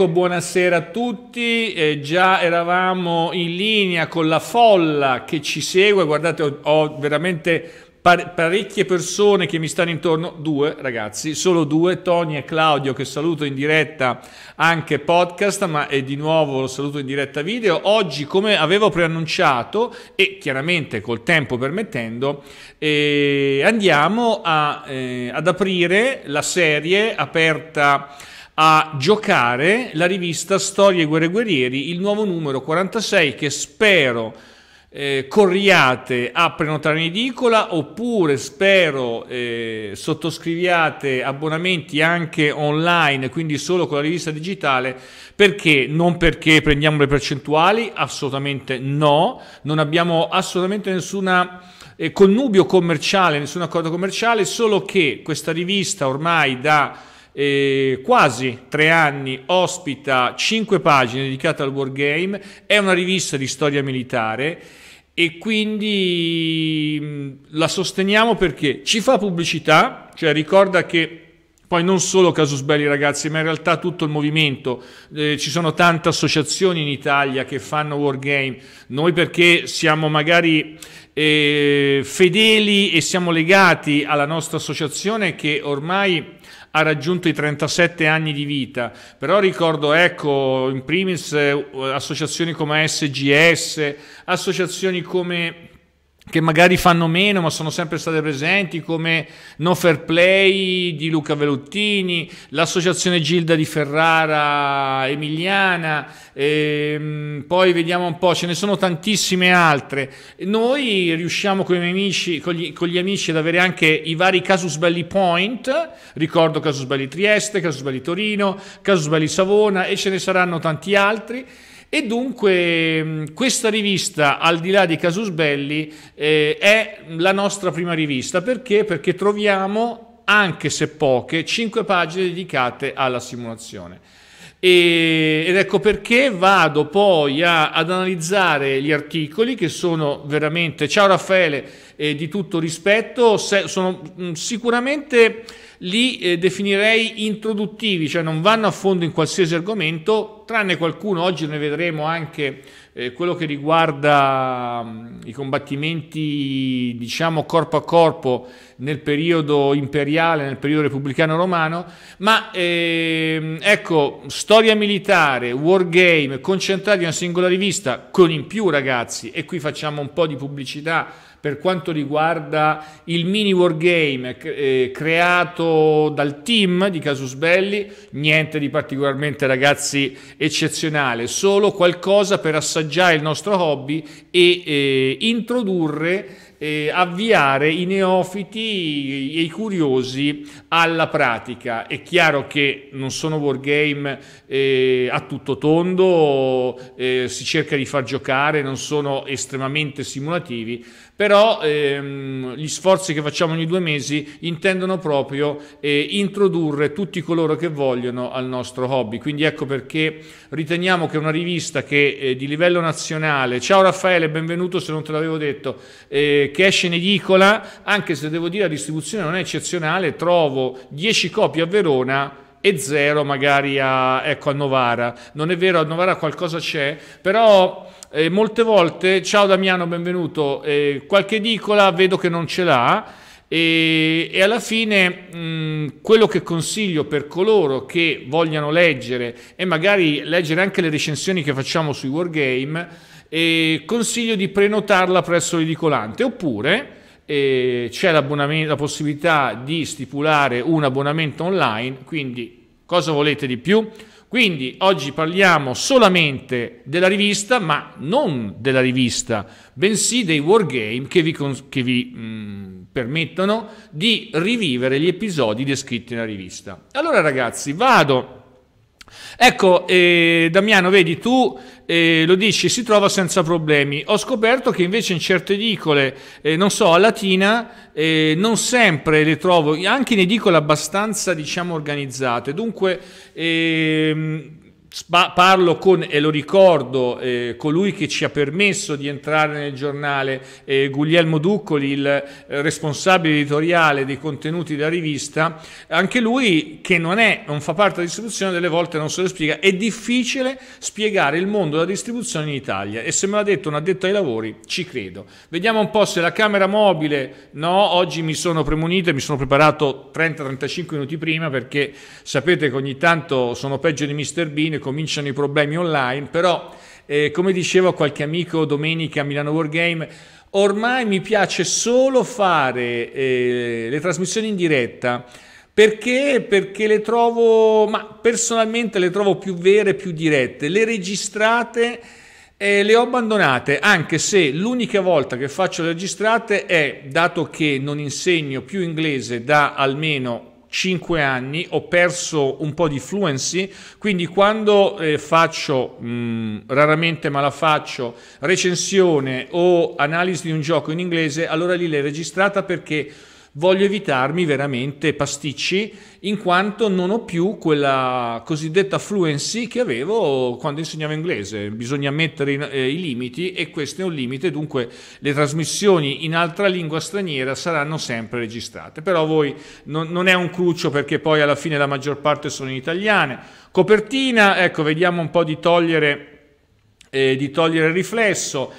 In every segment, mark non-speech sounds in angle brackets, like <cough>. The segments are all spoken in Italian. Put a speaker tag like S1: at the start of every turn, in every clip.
S1: Ecco, buonasera a tutti, eh, già eravamo in linea con la folla che ci segue, guardate ho, ho veramente parecchie persone che mi stanno intorno, due ragazzi, solo due, Tony e Claudio che saluto in diretta anche podcast, ma eh, di nuovo lo saluto in diretta video. Oggi come avevo preannunciato e chiaramente col tempo permettendo, eh, andiamo a, eh, ad aprire la serie aperta a giocare la rivista Storie Guerre Guerrieri, il nuovo numero 46 che spero eh, corriate a prenotare in edicola oppure spero eh, sottoscriviate abbonamenti anche online, quindi solo con la rivista digitale, perché non perché prendiamo le percentuali, assolutamente no, non abbiamo assolutamente nessuna eh, connubio commerciale, nessun accordo commerciale, solo che questa rivista ormai da eh, quasi tre anni ospita cinque pagine dedicate al wargame, è una rivista di storia militare e quindi mm, la sosteniamo perché ci fa pubblicità, cioè ricorda che poi non solo Casus Belli ragazzi, ma in realtà tutto il movimento, eh, ci sono tante associazioni in Italia che fanno wargame, noi perché siamo magari eh, fedeli e siamo legati alla nostra associazione che ormai ha raggiunto i 37 anni di vita, però ricordo ecco in primis eh, associazioni come SGS, associazioni come che magari fanno meno ma sono sempre state presenti come No Fair Play di Luca Veluttini, l'associazione Gilda di Ferrara Emiliana, ehm, poi vediamo un po', ce ne sono tantissime altre. Noi riusciamo con, amici, con, gli, con gli, amici ad avere anche i vari Casus Belli Point, ricordo Casus Belli Trieste, Casus Belli Torino, Casus Belli Savona e ce ne saranno tanti altri. E dunque mm, questa rivista, al di là di Casus Belli, eh, è la nostra prima rivista. Perché? Perché troviamo, anche se poche, cinque pagine dedicate alla simulazione. E, ed ecco perché vado poi a, ad analizzare gli articoli che sono veramente... Ciao Raffaele! eh, di tutto rispetto, sono sicuramente li eh, definirei introduttivi, cioè non vanno a fondo in qualsiasi argomento, tranne qualcuno, oggi ne vedremo anche eh, quello che riguarda mh, i combattimenti, diciamo, corpo a corpo nel periodo imperiale, nel periodo repubblicano romano, ma ehm, ecco, storia militare, wargame, concentrati in una singola rivista, con in più ragazzi, e qui facciamo un po' di pubblicità per quanto riguarda il mini wargame eh, creato dal team di Casus Belli, niente di particolarmente ragazzi eccezionale, solo qualcosa per assaggiare il nostro hobby e eh, introdurre eh, avviare i neofiti e i curiosi alla pratica. È chiaro che non sono wargame eh, a tutto tondo, eh, si cerca di far giocare, non sono estremamente simulativi, però ehm, gli sforzi che facciamo ogni due mesi intendono proprio eh, introdurre tutti coloro che vogliono al nostro hobby, quindi ecco perché riteniamo che una rivista che eh, di livello nazionale, ciao Raffaele, benvenuto se non te l'avevo detto, eh, che esce in edicola, anche se devo dire la distribuzione non è eccezionale, trovo 10 copie a Verona, e zero magari a, ecco, a Novara. Non è vero, a Novara qualcosa c'è, però eh, molte volte, ciao Damiano, benvenuto, eh, qualche edicola vedo che non ce l'ha e, e alla fine mh, mm, quello che consiglio per coloro che vogliano leggere e magari leggere anche le recensioni che facciamo sui Wargame, eh, consiglio di prenotarla presso l'edicolante oppure eh, c'è la possibilità di stipulare un abbonamento online, quindi cosa volete di più? Quindi oggi parliamo solamente della rivista, ma non della rivista, bensì dei wargame che vi, che vi mh, mm, permettono di rivivere gli episodi descritti nella rivista. Allora ragazzi, vado Ecco, eh, Damiano, vedi, tu eh, lo dici, si trova senza problemi. Ho scoperto che invece in certe edicole, eh, non so, a Latina, eh, non sempre le trovo, anche in edicole abbastanza, diciamo, organizzate. Dunque, eh, parlo con, e lo ricordo, eh, colui che ci ha permesso di entrare nel giornale, eh, Guglielmo Duccoli, il eh, responsabile editoriale dei contenuti della rivista, anche lui che non, è, non fa parte della distribuzione, delle volte non se lo spiega, è difficile spiegare il mondo della distribuzione in Italia e se me l'ha detto un addetto ai lavori ci credo. Vediamo un po' se la camera mobile, no, oggi mi sono premunito e mi sono preparato 30-35 minuti prima perché sapete che ogni tanto sono peggio di Mr. Bean quindi cominciano i problemi online, però eh, come dicevo a qualche amico domenica a Milano Wargame, ormai mi piace solo fare eh, le trasmissioni in diretta. Perché? Perché le trovo, ma personalmente le trovo più vere, più dirette. Le registrate eh, le ho abbandonate, anche se l'unica volta che faccio le registrate è, dato che non insegno più inglese da almeno 5 anni ho perso un po' di fluency, quindi quando eh, faccio, mh, mm, raramente ma la faccio, recensione o analisi di un gioco in inglese, allora lì l'hai registrata perché voglio evitarmi veramente pasticci in quanto non ho più quella cosiddetta fluency che avevo quando insegnavo inglese. Bisogna mettere in, eh, i limiti e questo è un limite, dunque le trasmissioni in altra lingua straniera saranno sempre registrate. Però voi non, non è un cruccio perché poi alla fine la maggior parte sono in italiane. Copertina, ecco, vediamo un po' di togliere... Eh, di togliere il riflesso.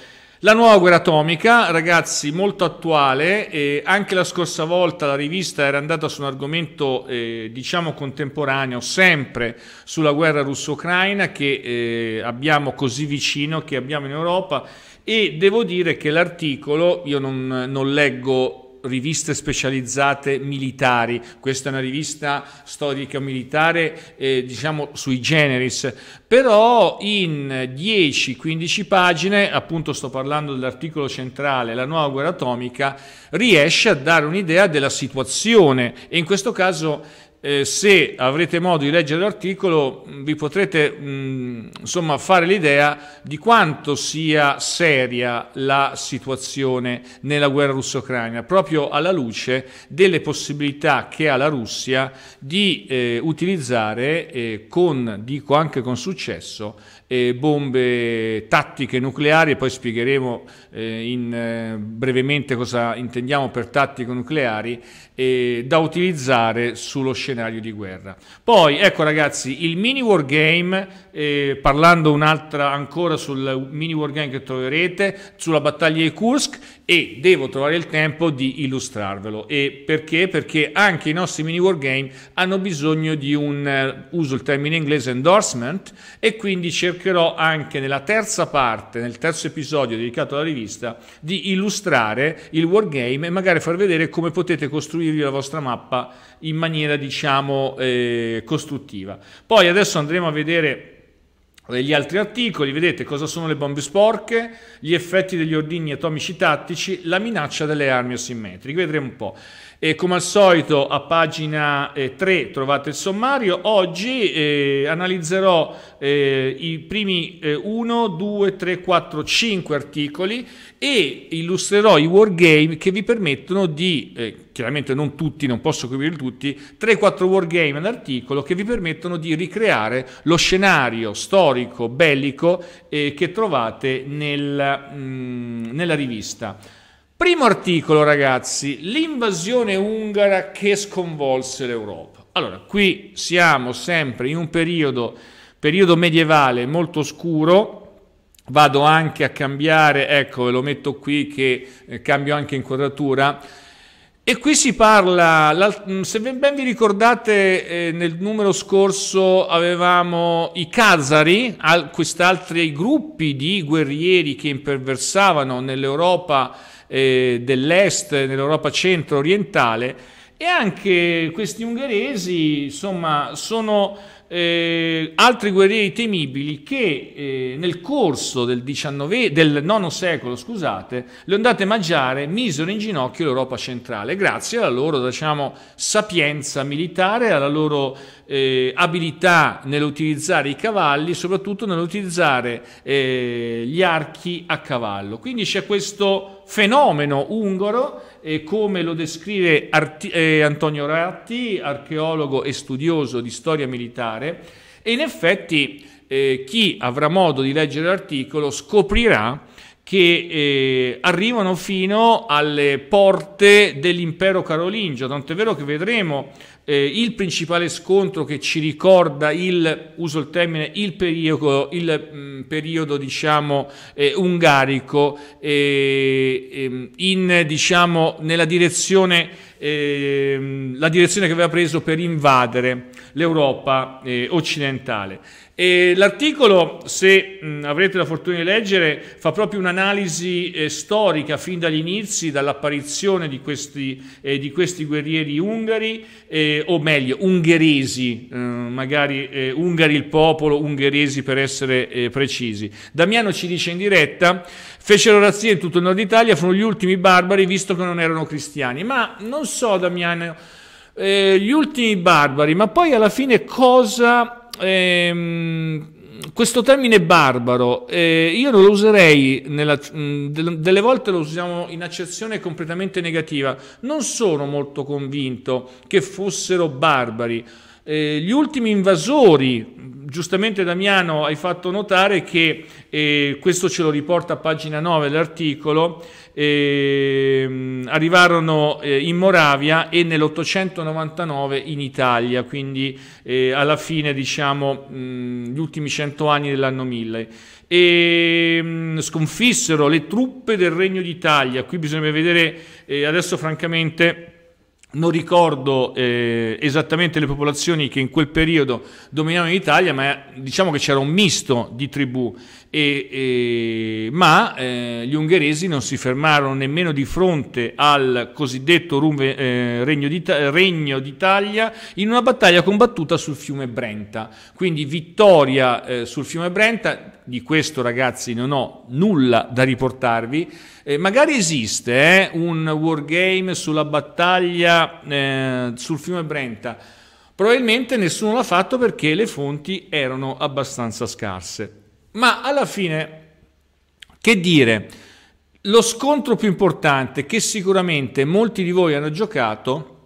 S1: La nuova guerra atomica, ragazzi, molto attuale, E anche la scorsa volta la rivista era andata su un argomento, eh, diciamo, contemporaneo, sempre sulla guerra russo-ucraina che eh, abbiamo così vicino, che abbiamo in Europa e devo dire che l'articolo, io non, non leggo riviste specializzate militari, questa è una rivista storica militare eh, diciamo sui generis, però in 10-15 pagine, appunto sto parlando dell'articolo centrale, la nuova guerra atomica, riesce a dare un'idea della situazione e in questo caso eh, se avrete modo di leggere l'articolo mm, vi potrete mh, mm, insomma, fare l'idea di quanto sia seria la situazione nella guerra russo-ucraina, proprio alla luce delle possibilità che ha la Russia di eh, utilizzare eh, con, dico anche con successo, eh, bombe tattiche nucleari poi spiegheremo eh, in, eh, brevemente cosa intendiamo per tattiche nucleari eh, da utilizzare sullo scenario di guerra. Poi, ecco ragazzi, il mini wargame, eh, parlando un'altra ancora sul mini wargame che troverete, sulla battaglia di Kursk, e devo trovare il tempo di illustrarvelo. E perché? Perché anche i nostri mini wargame hanno bisogno di un, eh, uso il termine inglese, endorsement, e quindi cercherò anche nella terza parte, nel terzo episodio dedicato alla rivista, di illustrare il wargame e magari far vedere come potete costruire costruirvi la vostra mappa in maniera diciamo eh, costruttiva. Poi adesso andremo a vedere eh, gli altri articoli, vedete cosa sono le bombe sporche, gli effetti degli ordigni atomici tattici, la minaccia delle armi asimmetriche, vedremo un po'. E come al solito a pagina 3 eh, trovate il sommario. Oggi eh, analizzerò eh, i primi 1, 2, 3, 4, 5 articoli e illustrerò i wargame che vi permettono di, eh, chiaramente non tutti, non posso coprire tutti, 3-4 wargame all'articolo che vi permettono di ricreare lo scenario storico, bellico eh, che trovate nel, mh, mm, nella rivista. Primo articolo, ragazzi, l'invasione ungara che sconvolse l'Europa. Allora, qui siamo sempre in un periodo, periodo medievale molto scuro, vado anche a cambiare, ecco ve lo metto qui che eh, cambio anche inquadratura. E qui si parla, mm, se ben vi ricordate eh, nel numero scorso avevamo i Cazari, questi altri gruppi di guerrieri che imperversavano nell'Europa eh, dell'est, nell'Europa centro-orientale e anche questi ungheresi insomma sono eh, altri guerrieri temibili che eh, nel corso del, XIX, del IX secolo scusate, le ondate magiare misero in ginocchio l'Europa centrale grazie alla loro diciamo, sapienza militare, alla loro eh, abilità nell'utilizzare i cavalli, soprattutto nell'utilizzare eh, gli archi a cavallo. Quindi c'è questo fenomeno ungaro eh, come lo descrive Arti eh, Antonio Ratti, archeologo e studioso di storia militare, e in effetti eh, chi avrà modo di leggere l'articolo scoprirà che eh, arrivano fino alle porte dell'impero carolingio, tant'è vero che vedremo eh, il principale scontro che ci ricorda il, uso il termine, il periodo, il, mh, mm, periodo diciamo, eh, ungarico eh, ehm, in, diciamo, nella direzione, ehm, direzione, che aveva preso per invadere l'Europa eh, occidentale. E l'articolo, se mh, avrete la fortuna di leggere, fa proprio un'analisi eh, storica fin dagli inizi, dall'apparizione di questi, eh, di questi guerrieri ungari, eh, o meglio, ungheresi, eh, magari eh, ungari il popolo, ungheresi per essere eh, precisi. Damiano ci dice in diretta, fecero razzia in tutto il nord Italia, furono gli ultimi barbari visto che non erano cristiani. Ma non so Damiano, gli ultimi barbari, ma poi alla fine cosa ehm, questo termine barbaro eh, io non lo userei, nella, mh, mm, delle volte lo usiamo in accezione completamente negativa, non sono molto convinto che fossero barbari eh, gli ultimi invasori, giustamente Damiano hai fatto notare che, eh, questo ce lo riporta a pagina 9 l'articolo, eh, arrivarono eh, in Moravia e nell'899 in Italia, quindi eh, alla fine diciamo mh, gli ultimi cento anni dell'anno 1000 e ehm, sconfissero le truppe del Regno d'Italia, qui bisogna vedere eh, adesso francamente non ricordo eh, esattamente le popolazioni che in quel periodo dominavano in Italia, ma diciamo che c'era un misto di tribù e, e, ma eh, gli ungheresi non si fermarono nemmeno di fronte al cosiddetto rume, eh, Regno, d'Ita- Regno, d'Italia in una battaglia combattuta sul fiume Brenta. Quindi vittoria eh, sul fiume Brenta, di questo ragazzi non ho nulla da riportarvi. Eh, magari esiste eh, un wargame sulla battaglia eh, sul fiume Brenta. Probabilmente nessuno l'ha fatto perché le fonti erano abbastanza scarse. Ma alla fine, che dire, lo scontro più importante che sicuramente molti di voi hanno giocato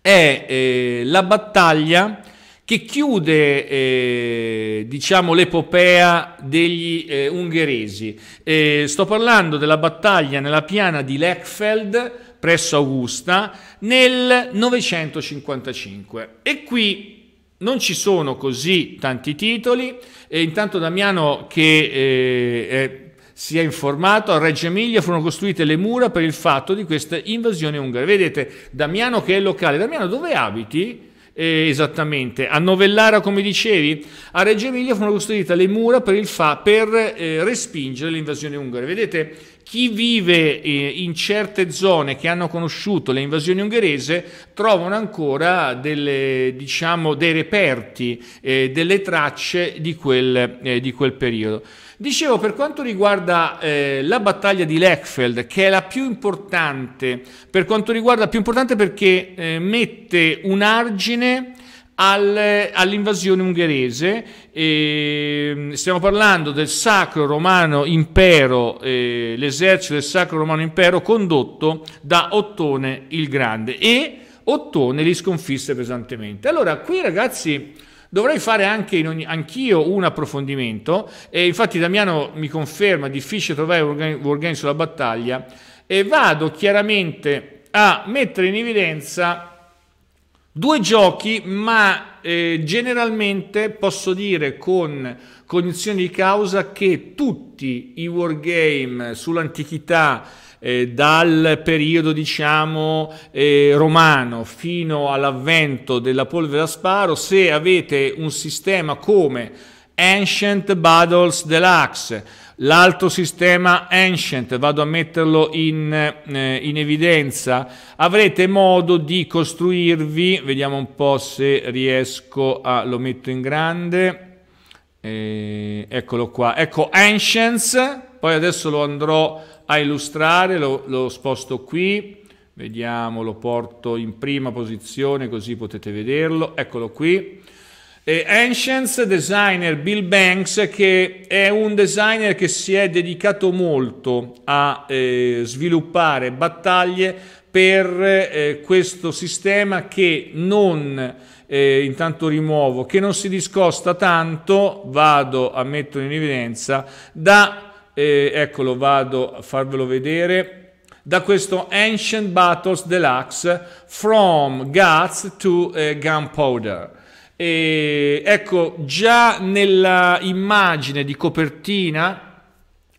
S1: è eh, la battaglia che chiude eh, diciamo, l'epopea degli eh, ungheresi. Eh, sto parlando della battaglia nella piana di Lechfeld presso Augusta nel 955 e qui non ci sono così tanti titoli e intanto Damiano che eh, è si è informato, a Reggio Emilia furono costruite le mura per il fatto di questa invasione ungara. Vedete, Damiano che è locale, Damiano dove abiti? Eh, esattamente, a Novellara come dicevi, a Reggio Emilia furono costruite le mura per, fa- per eh, respingere l'invasione ungara. Vedete chi vive eh, in certe zone che hanno conosciuto le invasioni ungherese trovano ancora delle, diciamo, dei reperti, eh, delle tracce di quel, eh, di quel, periodo. Dicevo, per quanto riguarda eh, la battaglia di Lechfeld, che è la più importante, per quanto riguarda più importante perché eh, mette un argine all'invasione ungherese. E stiamo parlando del Sacro Romano Impero, eh, l'esercito del Sacro Romano Impero condotto da Ottone il Grande e Ottone li sconfisse pesantemente. Allora, qui ragazzi, Dovrei fare anche ogni, anch'io un approfondimento e infatti Damiano mi conferma, difficile trovare Wargame sulla battaglia e vado chiaramente a mettere in evidenza Due giochi, ma eh, generalmente posso dire con cognizione di causa che tutti i wargame sull'antichità eh, dal periodo diciamo eh, romano fino all'avvento della polvere a sparo, se avete un sistema come Ancient Battles Deluxe, l'altro sistema Ancient, vado a metterlo in, eh, in, evidenza, avrete modo di costruirvi, vediamo un po' se riesco a, lo metto in grande, eh, eccolo qua, ecco Ancients, poi adesso lo andrò a illustrare, lo, lo sposto qui, vediamo, lo porto in prima posizione così potete vederlo, eccolo qui, eh, Ancients designer Bill Banks che è un designer che si è dedicato molto a eh, sviluppare battaglie per eh, questo sistema che non eh, intanto rimuovo che non si discosta tanto vado a metterlo in evidenza da eh, eccolo vado a farvelo vedere da questo Ancient Battles Deluxe From Guts to eh, Gunpowder. E ecco, già nella immagine di copertina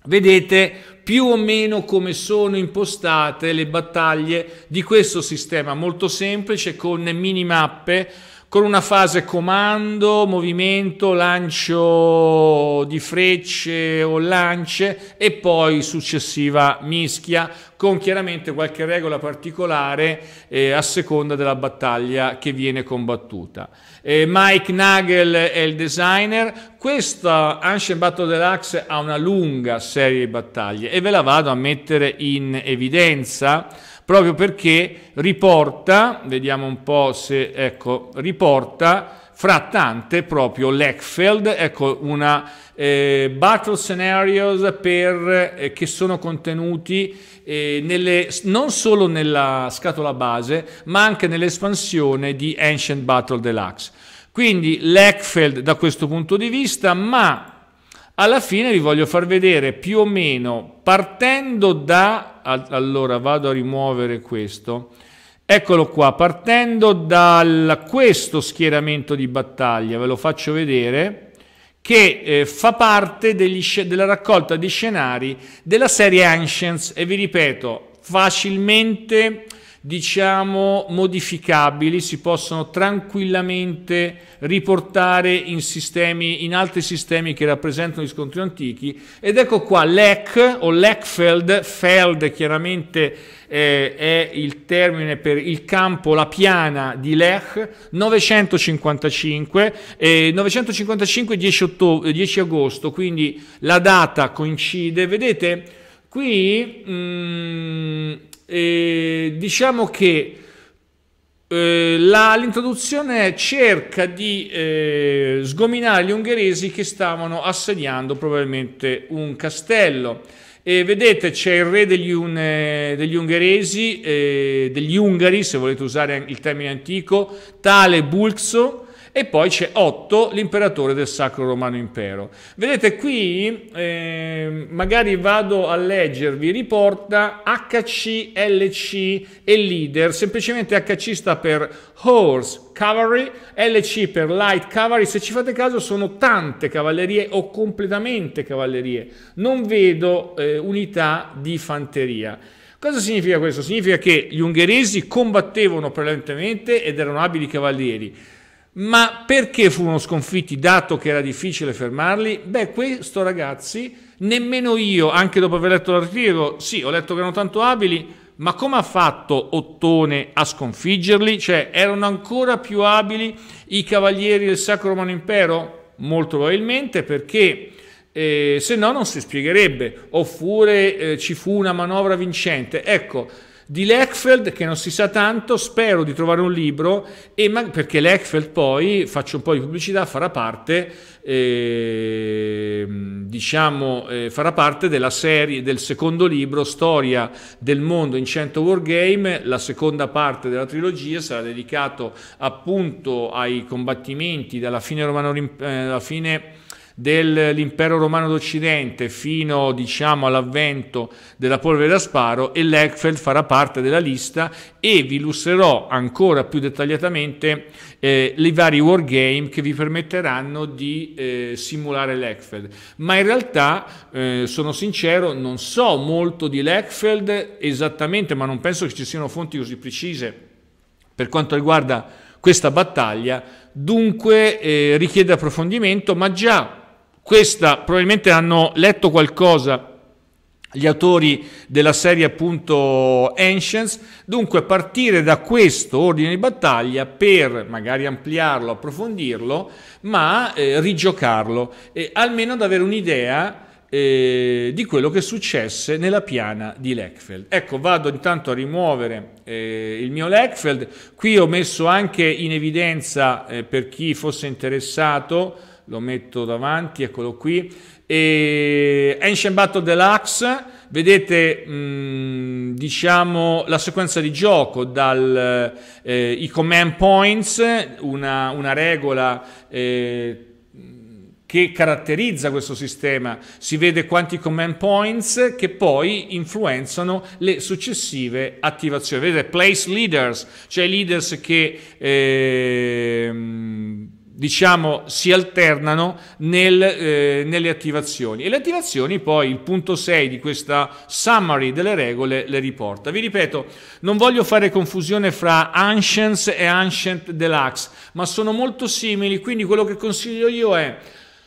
S1: vedete più o meno come sono impostate le battaglie di questo sistema molto semplice con minimappe con una fase comando, movimento, lancio di frecce o lance e poi successiva mischia con chiaramente qualche regola particolare eh, a seconda della battaglia che viene combattuta. Eh, Mike Nagel è il designer, questa Ancient Battle Deluxe ha una lunga serie di battaglie e ve la vado a mettere in evidenza proprio perché riporta, vediamo un po' se, ecco, riporta fra tante proprio l'Eckfeld, ecco una eh, battle scenarios per, eh, che sono contenuti eh, nelle, non solo nella scatola base ma anche nell'espansione di Ancient Battle Deluxe. Quindi l'Eckfeld da questo punto di vista, ma alla fine vi voglio far vedere più o meno partendo da allora vado a rimuovere questo. Eccolo qua, partendo da questo schieramento di battaglia, ve lo faccio vedere, che eh, fa parte degli, della raccolta di scenari della serie Ancients e vi ripeto, facilmente diciamo modificabili si possono tranquillamente riportare in, sistemi, in altri sistemi che rappresentano gli scontri antichi ed ecco qua Lec o Lecfeld, Feld chiaramente eh, è il termine per il campo, la piana di l'EC, 955, eh, 955 10, ottobre, 10 agosto, quindi la data coincide, vedete qui mh, mm, eh, diciamo che eh, l'introduzione cerca di eh, sgominare gli ungheresi che stavano assediando probabilmente un castello. E vedete c'è il re degli, un, eh, degli ungheresi, eh, degli ungari se volete usare il termine antico, tale Bulxo, e poi c'è Otto, l'imperatore del Sacro Romano Impero. Vedete qui, eh, magari vado a leggervi, riporta HC, LC e leader, semplicemente HC sta per horse, cavalry, LC per light cavalry, se ci fate caso sono tante cavallerie o completamente cavallerie, non vedo eh, unità di fanteria. Cosa significa questo? Significa che gli ungheresi combattevano prevalentemente ed erano abili cavalieri. Ma perché furono sconfitti, dato che era difficile fermarli? Beh, questo ragazzi, nemmeno io, anche dopo aver letto l'articolo, sì, ho letto che erano tanto abili, ma come ha fatto Ottone a sconfiggerli? Cioè, erano ancora più abili i cavalieri del Sacro Romano Impero? Molto probabilmente perché eh, se no non si spiegherebbe, oppure eh, ci fu una manovra vincente. Ecco, di Leckfeld che non si sa tanto, spero di trovare un libro, ma- perché Leckfeld poi, faccio un po' di pubblicità, farà parte, eh, diciamo, eh, farà parte della serie, del secondo libro, Storia del mondo in 100 Wargame, la seconda parte della trilogia sarà dedicato appunto ai combattimenti dalla fine romano... Eh, alla fine dell'impero romano d'Occidente fino diciamo, all'avvento della polvere da sparo e l'Eckfeld farà parte della lista e vi illustrerò ancora più dettagliatamente eh, i vari wargame che vi permetteranno di eh, simulare l'Eckfeld. Ma in realtà, eh, sono sincero, non so molto di l'Eckfeld esattamente, ma non penso che ci siano fonti così precise per quanto riguarda questa battaglia, dunque eh, richiede approfondimento, ma già questa probabilmente hanno letto qualcosa gli autori della serie appunto Ancients, dunque partire da questo ordine di battaglia per magari ampliarlo, approfondirlo, ma eh, rigiocarlo, e almeno ad avere un'idea eh, di quello che successe nella piana di Leckfeld. Ecco, vado intanto a rimuovere eh, il mio Leckfeld, qui ho messo anche in evidenza eh, per chi fosse interessato lo metto davanti, eccolo qui, e Ancient Battle Deluxe, vedete mh, mm, diciamo la sequenza di gioco dal, eh, i command points, una, una regola eh, che caratterizza questo sistema, si vede quanti command points che poi influenzano le successive attivazioni. Vedete, place leaders, cioè leaders che... Eh, diciamo, si alternano nel, eh, nelle attivazioni. E le attivazioni poi il punto 6 di questa summary delle regole le riporta. Vi ripeto, non voglio fare confusione fra Ancients e Ancient Deluxe, ma sono molto simili, quindi quello che consiglio io è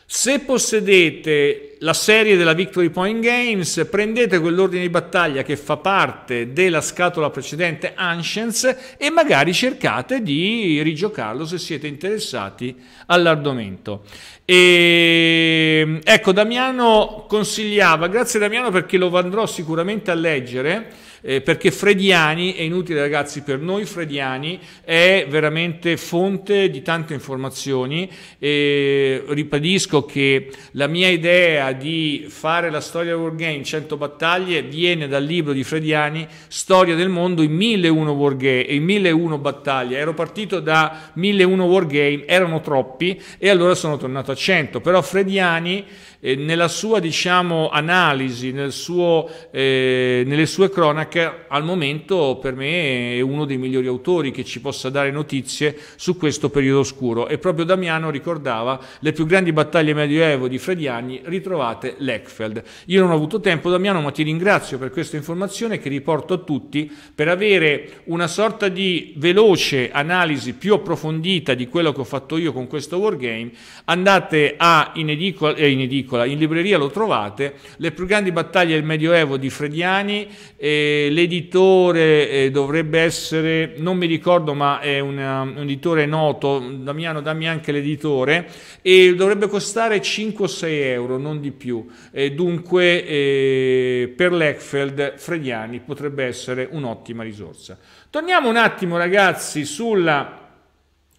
S1: se possedete la serie della Victory Point Games, prendete quell'ordine di battaglia che fa parte della scatola precedente Ancients e magari cercate di rigiocarlo se siete interessati all'argomento. E, ecco, Damiano consigliava, grazie Damiano perché lo andrò sicuramente a leggere, eh, perché Frediani, è inutile ragazzi, per noi Frediani è veramente fonte di tante informazioni e ribadisco che la mia idea di fare la storia wargame in 100 battaglie viene dal libro di Frediani Storia del mondo in 1001 wargame e in 1001 battaglie. Ero partito da 1001 wargame, erano troppi e allora sono tornato a 100, però Frediani nella sua diciamo, analisi, nel suo, eh, nelle sue cronache, al momento per me è uno dei migliori autori che ci possa dare notizie su questo periodo oscuro. E proprio Damiano ricordava le più grandi battaglie medioevo di Frediani ritrovate l'Eckfeld. Io non ho avuto tempo, Damiano, ma ti ringrazio per questa informazione che riporto a tutti per avere una sorta di veloce analisi più approfondita di quello che ho fatto io con questo wargame. Andate a in edicola, eh, in edicola piccola, in libreria lo trovate, Le più grandi battaglie del Medioevo di Frediani, eh, l'editore eh, dovrebbe essere, non mi ricordo ma è una, um, un editore noto, Damiano dammi anche l'editore, e dovrebbe costare 5 o 6 euro, non di più, eh, dunque eh, per l'Eckfeld Frediani potrebbe essere un'ottima risorsa. Torniamo un attimo ragazzi sulla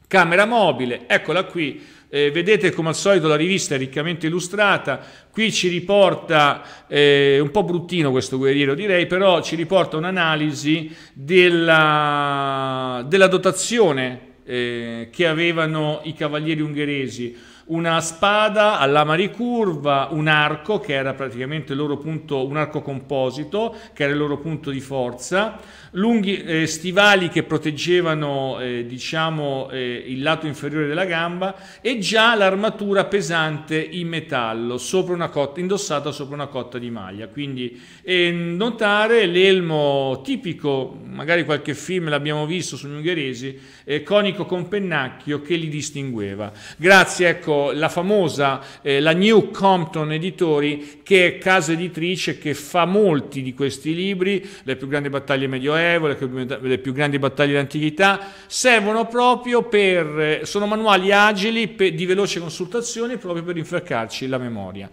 S1: camera mobile, eccola qui, eh, vedete come al solito la rivista è riccamente illustrata, qui ci riporta, eh, un po' bruttino questo guerriero direi, però ci riporta un'analisi della, della, dotazione eh, che avevano i cavalieri ungheresi una spada a lama ricurva, un arco che era praticamente il loro punto, un arco composito che era il loro punto di forza, lunghi eh, stivali che proteggevano eh, diciamo, eh, il lato inferiore della gamba e già l'armatura pesante in metallo sopra cotta, indossata sopra una cotta di maglia. Quindi eh, notare l'elmo tipico, magari qualche film l'abbiamo visto sugli ungheresi, eh, conico con pennacchio che li distingueva. Grazie ecco, la famosa, eh, la New Compton Editori che è casa editrice che fa molti di questi libri, le più grandi battaglie medioevo, le più, grandi battaglie d'antichità, servono proprio per, eh, sono manuali agili per, di veloce consultazione proprio per rinfrescarci la memoria.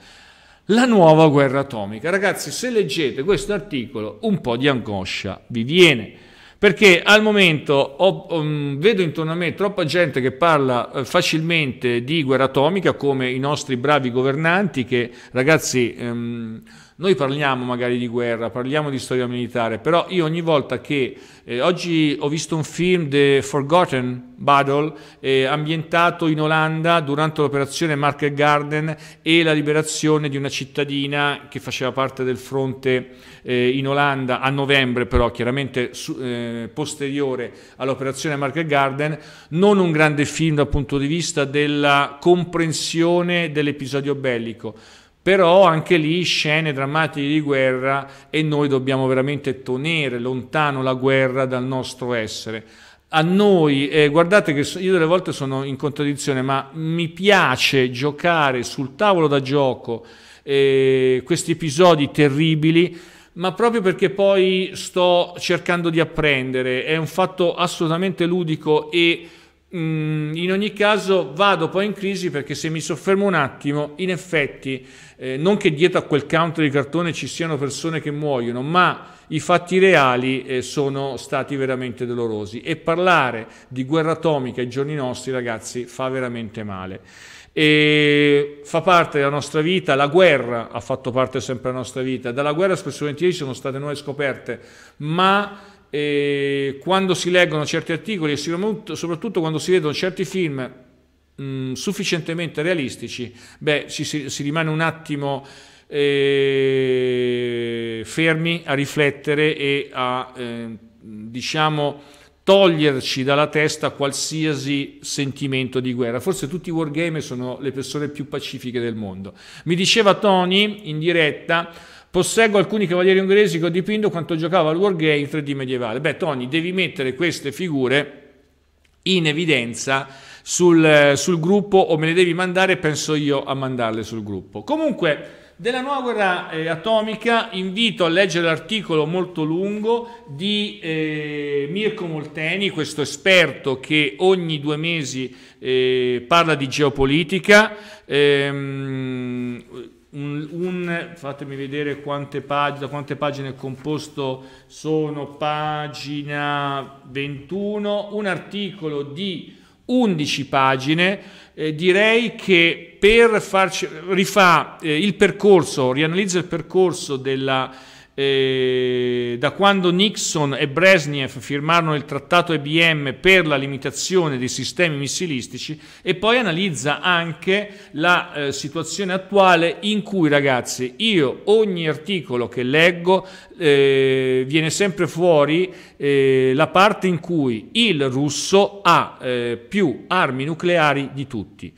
S1: La nuova guerra atomica. Ragazzi, se leggete questo articolo, un po' di angoscia vi viene perché al momento ho, um, vedo intorno a me troppa gente che parla eh, facilmente di guerra atomica come i nostri bravi governanti che ragazzi... Um, noi parliamo magari di guerra, parliamo di storia militare, però io ogni volta che eh, oggi ho visto un film The Forgotten Battle eh, ambientato in Olanda durante l'operazione Market Garden e la liberazione di una cittadina che faceva parte del fronte eh, in Olanda a novembre, però chiaramente su, eh, posteriore all'operazione Market Garden, non un grande film dal punto di vista della comprensione dell'episodio bellico però anche lì scene drammatiche di guerra e noi dobbiamo veramente tenere lontano la guerra dal nostro essere. A noi, eh, guardate che io delle volte sono in contraddizione, ma mi piace giocare sul tavolo da gioco eh, questi episodi terribili, ma proprio perché poi sto cercando di apprendere, è un fatto assolutamente ludico e Mm, in ogni caso vado poi in crisi perché se mi soffermo un attimo, in effetti, eh, non che dietro a quel counter di cartone ci siano persone che muoiono, ma i fatti reali eh, sono stati veramente dolorosi e parlare di guerra atomica ai giorni nostri, ragazzi, fa veramente male. E fa parte della nostra vita, la guerra ha fatto parte sempre della nostra vita, dalla guerra spesso e volentieri ci sono state nuove scoperte, ma e quando si leggono certi articoli e soprattutto quando si vedono certi film mh, mm, sufficientemente realistici, beh, ci, si, si rimane un attimo eh, fermi a riflettere e a, eh, diciamo, toglierci dalla testa qualsiasi sentimento di guerra. Forse tutti i wargamer sono le persone più pacifiche del mondo. Mi diceva Tony in diretta Posseggo alcuni cavalieri ungheresi che ho dipinto quanto giocava al wargame 3D medievale. Beh, Tony, devi mettere queste figure in evidenza sul, sul gruppo o me le devi mandare, penso io a mandarle sul gruppo. Comunque, della nuova guerra eh, atomica invito a leggere l'articolo molto lungo di eh, Mirko Molteni, questo esperto che ogni due mesi eh, parla di geopolitica. Ehm, un, un, fatemi vedere quante pagine, da quante pagine è composto, sono pagina 21, un articolo di 11 pagine, eh, direi che per farci, rifà eh, il percorso, rianalizza il percorso della eh, da quando Nixon e Brezhnev firmarono il trattato EBM per la limitazione dei sistemi missilistici e poi analizza anche la eh, situazione attuale in cui ragazzi io ogni articolo che leggo eh, viene sempre fuori eh, la parte in cui il russo ha eh, più armi nucleari di tutti.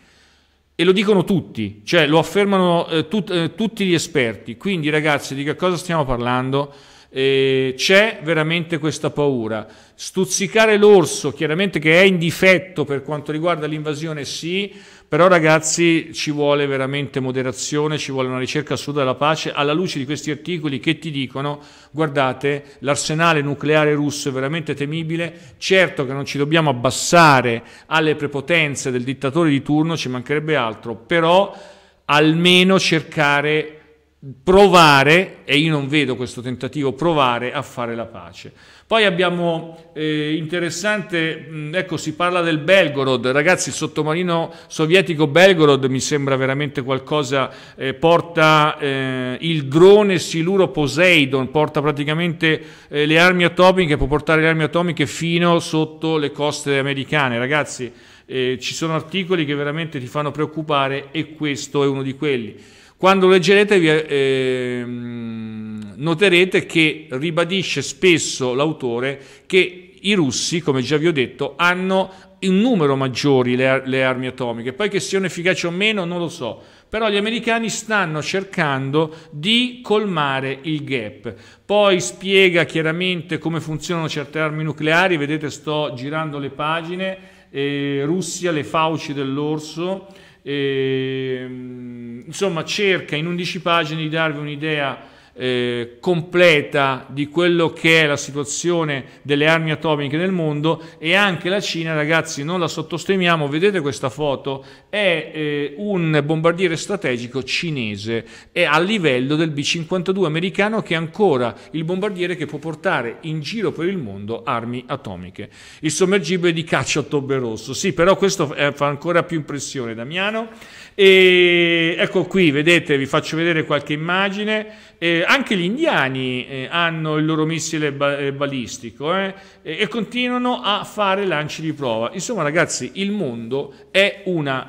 S1: E lo dicono tutti, cioè lo affermano eh, tut, eh, tutti gli esperti. Quindi ragazzi, di che cosa stiamo parlando? Eh, c'è veramente questa paura. Stuzzicare l'orso, chiaramente che è in difetto per quanto riguarda l'invasione, sì, però ragazzi ci vuole veramente moderazione, ci vuole una ricerca assoluta della pace alla luce di questi articoli che ti dicono guardate l'arsenale nucleare russo è veramente temibile, certo che non ci dobbiamo abbassare alle prepotenze del dittatore di turno, ci mancherebbe altro, però almeno cercare, provare, e io non vedo questo tentativo, provare a fare la pace. Poi abbiamo eh, interessante, mm, ecco si parla del Belgorod, ragazzi il sottomarino sovietico Belgorod mi sembra veramente qualcosa, eh, porta eh, il drone siluro Poseidon, porta praticamente eh, le armi atomiche, può portare le armi atomiche fino sotto le coste americane, ragazzi eh, ci sono articoli che veramente ti fanno preoccupare e questo è uno di quelli. Quando leggerete vi... Eh, mm, noterete che ribadisce spesso l'autore che i russi, come già vi ho detto, hanno in numero maggiori le, le armi atomiche, poi che siano efficaci o meno non lo so, però gli americani stanno cercando di colmare il gap. Poi spiega chiaramente come funzionano certe armi nucleari, vedete sto girando le pagine, eh, Russia, le fauci dell'orso, eh, insomma cerca in 11 pagine di darvi un'idea eh, completa di quello che è la situazione delle armi atomiche nel mondo e anche la Cina, ragazzi, non la sottostimiamo, vedete questa foto, è eh, un bombardiere strategico cinese, è a livello del B-52 americano che è ancora il bombardiere che può portare in giro per il mondo armi atomiche. Il sommergibile di caccia ottobre rosso, sì, però questo eh, fa ancora più impressione, Damiano, e ecco qui, vedete, vi faccio vedere qualche immagine. Eh, anche gli indiani eh, hanno il loro missile ba- eh, balistico eh, e continuano a fare lanci di prova. Insomma, ragazzi, il mondo è una,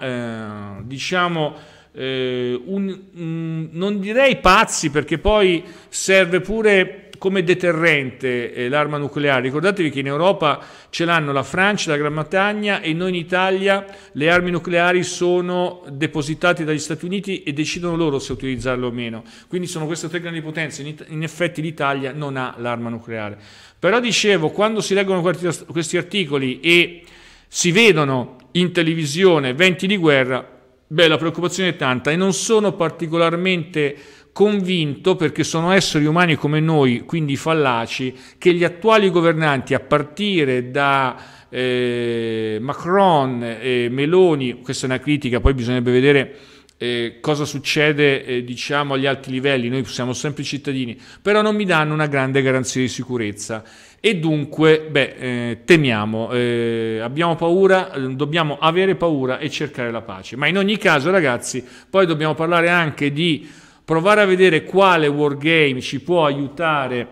S1: eh, diciamo, eh, un, un, mm, non direi pazzi perché poi serve pure come deterrente eh, l'arma nucleare. Ricordatevi che in Europa ce l'hanno la Francia, la Gran Bretagna e noi in Italia le armi nucleari sono depositate dagli Stati Uniti e decidono loro se utilizzarle o meno. Quindi sono queste tre grandi potenze. In effetti l'Italia non ha l'arma nucleare. Però dicevo, quando si leggono questi articoli e si vedono in televisione venti di guerra, beh, la preoccupazione è tanta e non sono particolarmente convinto, perché sono esseri umani come noi, quindi fallaci, che gli attuali governanti, a partire da eh, Macron e Meloni, questa è una critica, poi bisognerebbe vedere eh, cosa succede eh, diciamo agli alti livelli, noi siamo sempre cittadini, però non mi danno una grande garanzia di sicurezza e dunque beh, eh, temiamo, eh, abbiamo paura, dobbiamo avere paura e cercare la pace. Ma in ogni caso ragazzi, poi dobbiamo parlare anche di provare a vedere quale wargame ci può aiutare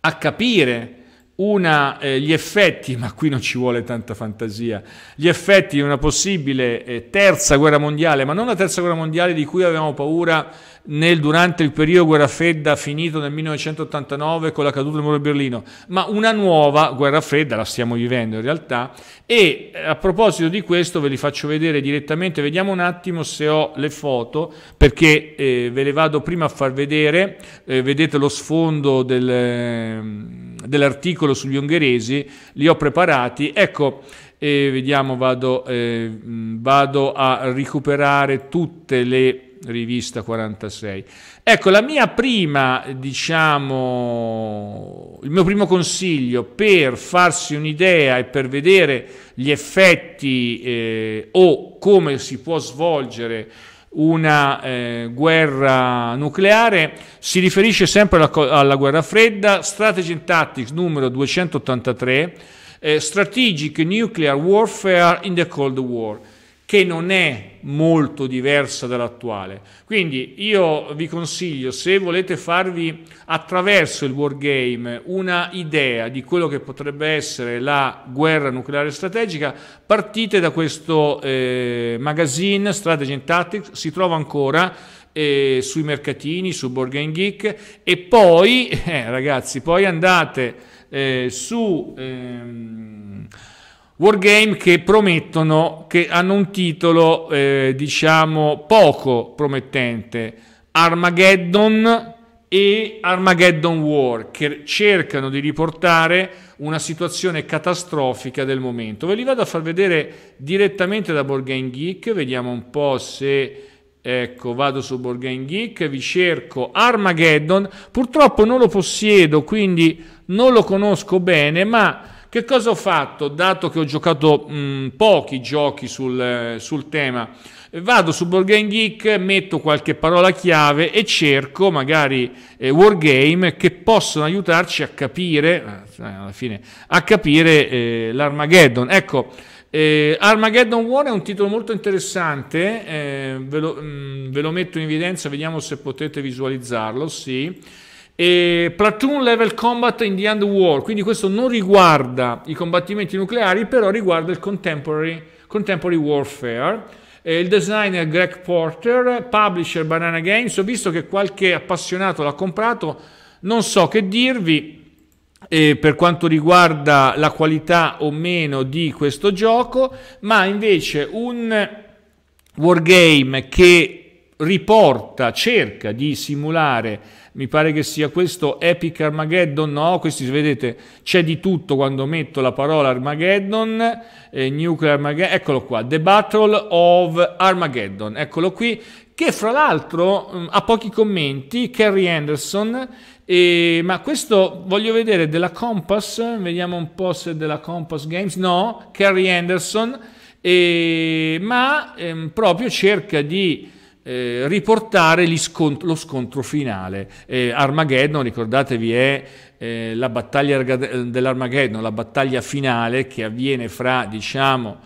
S1: a capire una, eh, gli effetti, ma qui non ci vuole tanta fantasia, gli effetti di una possibile eh, terza guerra mondiale, ma non la terza guerra mondiale di cui avevamo paura nel, durante il periodo guerra fredda finito nel 1989 con la caduta del muro di Berlino, ma una nuova guerra fredda, la stiamo vivendo in realtà, e eh, a proposito di questo ve li faccio vedere direttamente, vediamo un attimo se ho le foto, perché eh, ve le vado prima a far vedere, eh, vedete lo sfondo del, ehm, dell'articolo sugli ungheresi, li ho preparati, ecco, e eh, vediamo, vado, eh, vado a recuperare tutte le rivista 46. Ecco, la mia prima, diciamo, il mio primo consiglio per farsi un'idea e per vedere gli effetti eh, o come si può svolgere una eh, guerra nucleare si riferisce sempre alla, alla guerra fredda, Strategy and Tactics numero 283, eh, Strategic Nuclear Warfare in the Cold War che non è molto diversa dall'attuale. Quindi io vi consiglio, se volete farvi attraverso il wargame una idea di quello che potrebbe essere la guerra nucleare strategica, partite da questo eh, magazine Strategy and Tactics, si trova ancora eh, sui mercatini, su Board Game Geek e poi, <laughs> eh, ragazzi, poi andate eh, su... Ehm, Wargame che promettono, che hanno un titolo eh, diciamo poco promettente, Armageddon e Armageddon War, che cercano di riportare una situazione catastrofica del momento. Ve li vado a far vedere direttamente da Board Game Geek, vediamo un po' se... Ecco, vado su Board Game Geek, vi cerco Armageddon, purtroppo non lo possiedo, quindi non lo conosco bene, ma che cosa ho fatto? Dato che ho giocato mh, mm, pochi giochi sul, eh, sul tema, vado su Board Game Geek, metto qualche parola chiave e cerco magari eh, wargame che possono aiutarci a capire, eh, alla fine, a capire eh, l'Armageddon. Ecco, eh, Armageddon One è un titolo molto interessante, eh, ve, lo, mh, mm, ve, lo, metto in evidenza, vediamo se potete visualizzarlo, sì. E platoon level combat in the End War. quindi questo non riguarda i combattimenti nucleari, però riguarda il contemporary, contemporary warfare. Eh, il designer Greg Porter, publisher Banana Games, ho visto che qualche appassionato l'ha comprato, non so che dirvi eh, per quanto riguarda la qualità o meno di questo gioco, ma invece un wargame che riporta, cerca di simulare, mi pare che sia questo Epic Armageddon, no, questi vedete c'è di tutto quando metto la parola Armageddon, eh, Nuclear Armageddon, eccolo qua, The Battle of Armageddon, eccolo qui, che fra l'altro mm, ha pochi commenti, Kerry Anderson, eh, ma questo voglio vedere della Compass, vediamo un po' se è della Compass Games, no, Kerry Anderson, eh, ma ehm, proprio cerca di eh, riportare scont- lo scontro finale. Eh, Armageddon, ricordatevi, è eh, la battaglia dell'Armageddon, la battaglia finale che avviene fra, diciamo,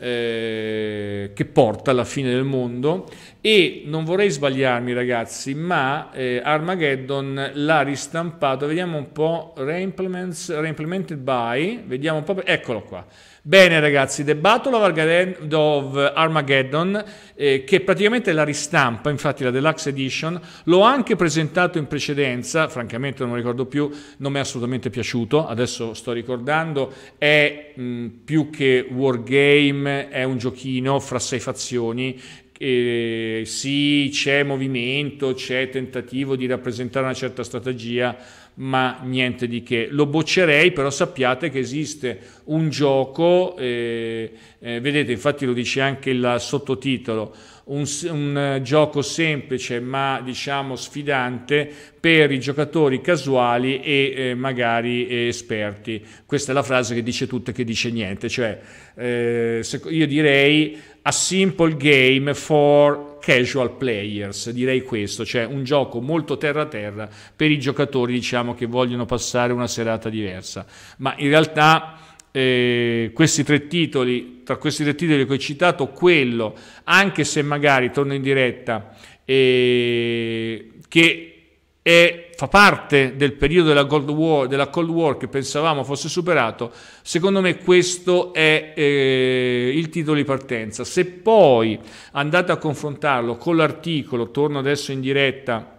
S1: eh, che porta alla fine del mondo e non vorrei sbagliarmi ragazzi ma eh, Armageddon l'ha ristampato vediamo un po' reimplemented by vediamo un eccolo qua Bene ragazzi, The Battle of Armageddon, eh, che praticamente è la ristampa, infatti la Deluxe Edition, l'ho anche presentato in precedenza, francamente non mi ricordo più, non mi è assolutamente piaciuto, adesso sto ricordando, è mh, mm, più che wargame, è un giochino fra sei fazioni eh, sì, c'è movimento, c'è tentativo di rappresentare una certa strategia, ma niente di che. Lo boccerei, però sappiate che esiste un gioco, eh, eh, vedete infatti lo dice anche il sottotitolo, un, un, eh, gioco semplice ma diciamo sfidante per i giocatori casuali e eh, magari eh, esperti. Questa è la frase che dice tutto e che dice niente, cioè eh, se, io direi a simple game for casual players, direi questo, cioè un gioco molto terra-terra per i giocatori diciamo, che vogliono passare una serata diversa. Ma in realtà eh, questi tre titoli, tra questi tre titoli che ho citato, quello, anche se magari torno in diretta, eh, che e fa parte del periodo della Cold War, della Cold War che pensavamo fosse superato, secondo me questo è eh, il titolo di partenza. Se poi andate a confrontarlo con l'articolo, torno adesso in diretta,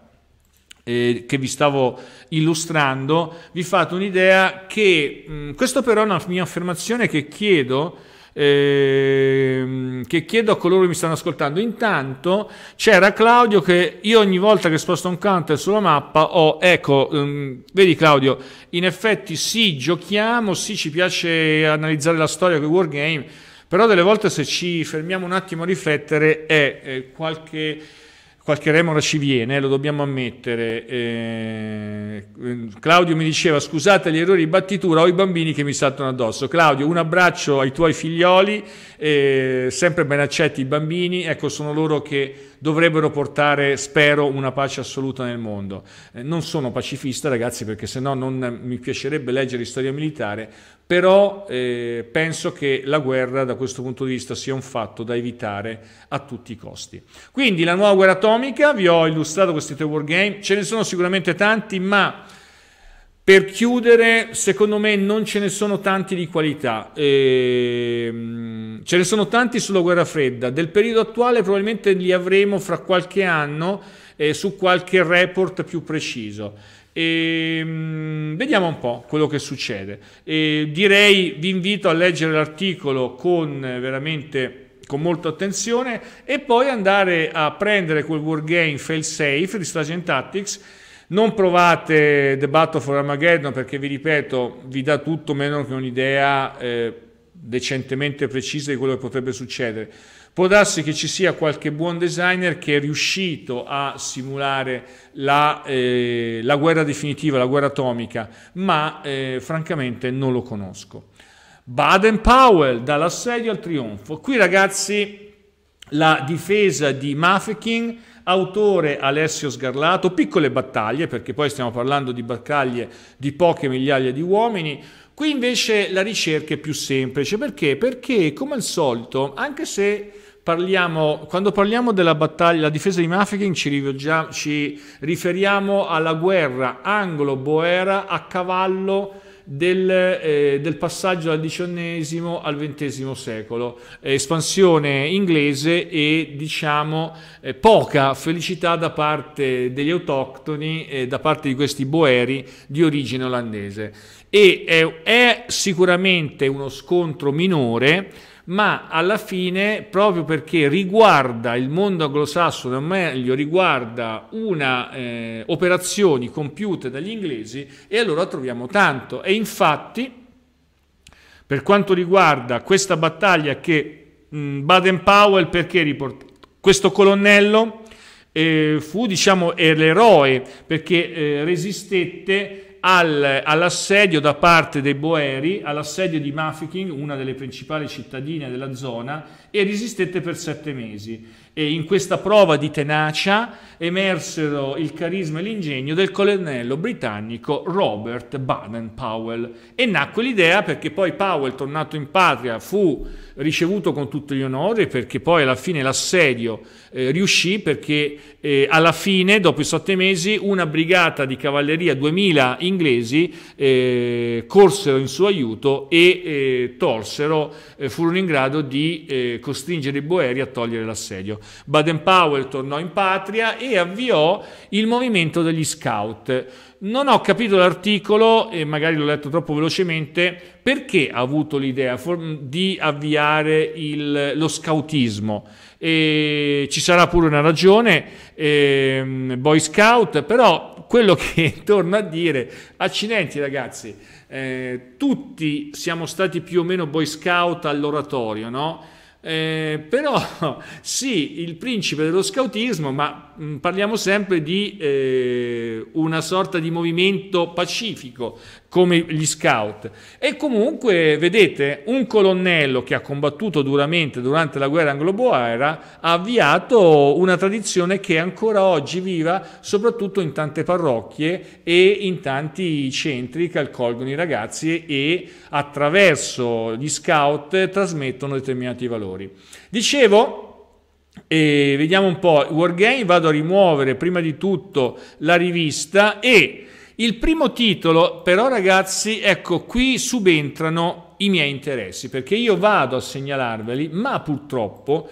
S1: eh, che vi stavo illustrando, vi fate un'idea che mh, mm, questo però è una mia affermazione che chiedo ehm, che chiedo a coloro che mi stanno ascoltando. Intanto c'era Claudio che io ogni volta che sposto un counter sulla mappa ho, oh, ecco, um, vedi Claudio, in effetti sì, giochiamo, sì, ci piace analizzare la storia con i wargame, però delle volte se ci fermiamo un attimo a riflettere è eh, qualche qualche remora ci viene, eh, lo dobbiamo ammettere. Eh, Claudio mi diceva scusate gli errori di battitura, ho i bambini che mi saltano addosso. Claudio, un abbraccio ai tuoi figlioli, eh, sempre ben accetti i bambini, ecco sono loro che dovrebbero portare, spero, una pace assoluta nel mondo. Eh, non sono pacifista ragazzi perché se no non mi piacerebbe leggere storia militare, però eh, penso che la guerra da questo punto di vista sia un fatto da evitare a tutti i costi. Quindi la nuova guerra atomica, vi ho illustrato questi tre wargame, ce ne sono sicuramente tanti, ma per chiudere, secondo me non ce ne sono tanti di qualità, ehm, ce ne sono tanti sulla guerra fredda, del periodo attuale probabilmente li avremo fra qualche anno eh, su qualche report più preciso. E, ehm, vediamo un po' quello che succede. E direi, vi invito a leggere l'articolo con eh, veramente con molta attenzione e poi andare a prendere quel wargame fail safe di Station Tactics non provate The Battle for Armageddon perché vi ripeto, vi dà tutto meno che un'idea eh, decentemente precisa di quello che potrebbe succedere. Può darsi che ci sia qualche buon designer che è riuscito a simulare la, eh, la guerra definitiva, la guerra atomica, ma eh, francamente non lo conosco. Baden Powell, dall'assedio al trionfo. Qui ragazzi la difesa di Mafeking autore Alessio Sgarlato, piccole battaglie, perché poi stiamo parlando di battaglie di poche migliaia di uomini. Qui invece la ricerca è più semplice, perché? Perché come al solito, anche se Parliamo, quando parliamo della battaglia, la difesa di Mafeking ci, ci riferiamo alla guerra anglo-boera a cavallo del, eh, del, passaggio dal XIX al XX secolo, eh, espansione inglese e diciamo eh, poca felicità da parte degli autoctoni, eh, da parte di questi boeri di origine olandese. E è, eh, è sicuramente uno scontro minore ma alla fine, proprio perché riguarda il mondo anglosassone, o meglio, riguarda una, eh, operazioni compiute dagli inglesi, e allora troviamo tanto. E infatti, per quanto riguarda questa battaglia che mh, mm, Baden Powell, perché riporta questo colonnello, eh, fu diciamo l'eroe perché eh, resistette al, all'assedio da parte dei Boeri, all'assedio di Mafeking, una delle principali cittadine della zona, e resistette per sette mesi. E in questa prova di tenacia emersero il carisma e l'ingegno del colonnello britannico Robert Baden-Powell. E nacque l'idea perché poi Powell, tornato in patria, fu ricevuto con tutti gli onori perché poi alla fine l'assedio eh, riuscì perché eh, alla fine, dopo i sette mesi, una brigata di cavalleria, 2000 inglesi, eh, corsero in suo aiuto e eh, torsero, eh, furono in grado di eh, costringere i boeri a togliere l'assedio. Baden-Powell tornò in patria e avviò il movimento degli scout non ho capito l'articolo, e magari l'ho letto troppo velocemente, perché ha avuto l'idea di avviare il, lo scautismo. E ci sarà pure una ragione, ehm, Boy Scout, però quello <laughs> che torno a dire, accidenti ragazzi, eh, tutti siamo stati più o meno Boy Scout all'oratorio, no? Eh, però <laughs> sì, il principe dello scautismo, ma mh, mm, parliamo sempre di eh, una sorta di movimento pacifico come gli scout. E comunque, vedete, un colonnello che ha combattuto duramente durante la guerra anglo-boera ha avviato una tradizione che è ancora oggi viva, soprattutto in tante parrocchie e in tanti centri che accolgono i ragazzi e attraverso gli scout trasmettono determinati valori. Dicevo, e vediamo un po', Wargame vado a rimuovere prima di tutto la rivista e il primo titolo però ragazzi, ecco qui subentrano i miei interessi perché io vado a segnalarveli ma purtroppo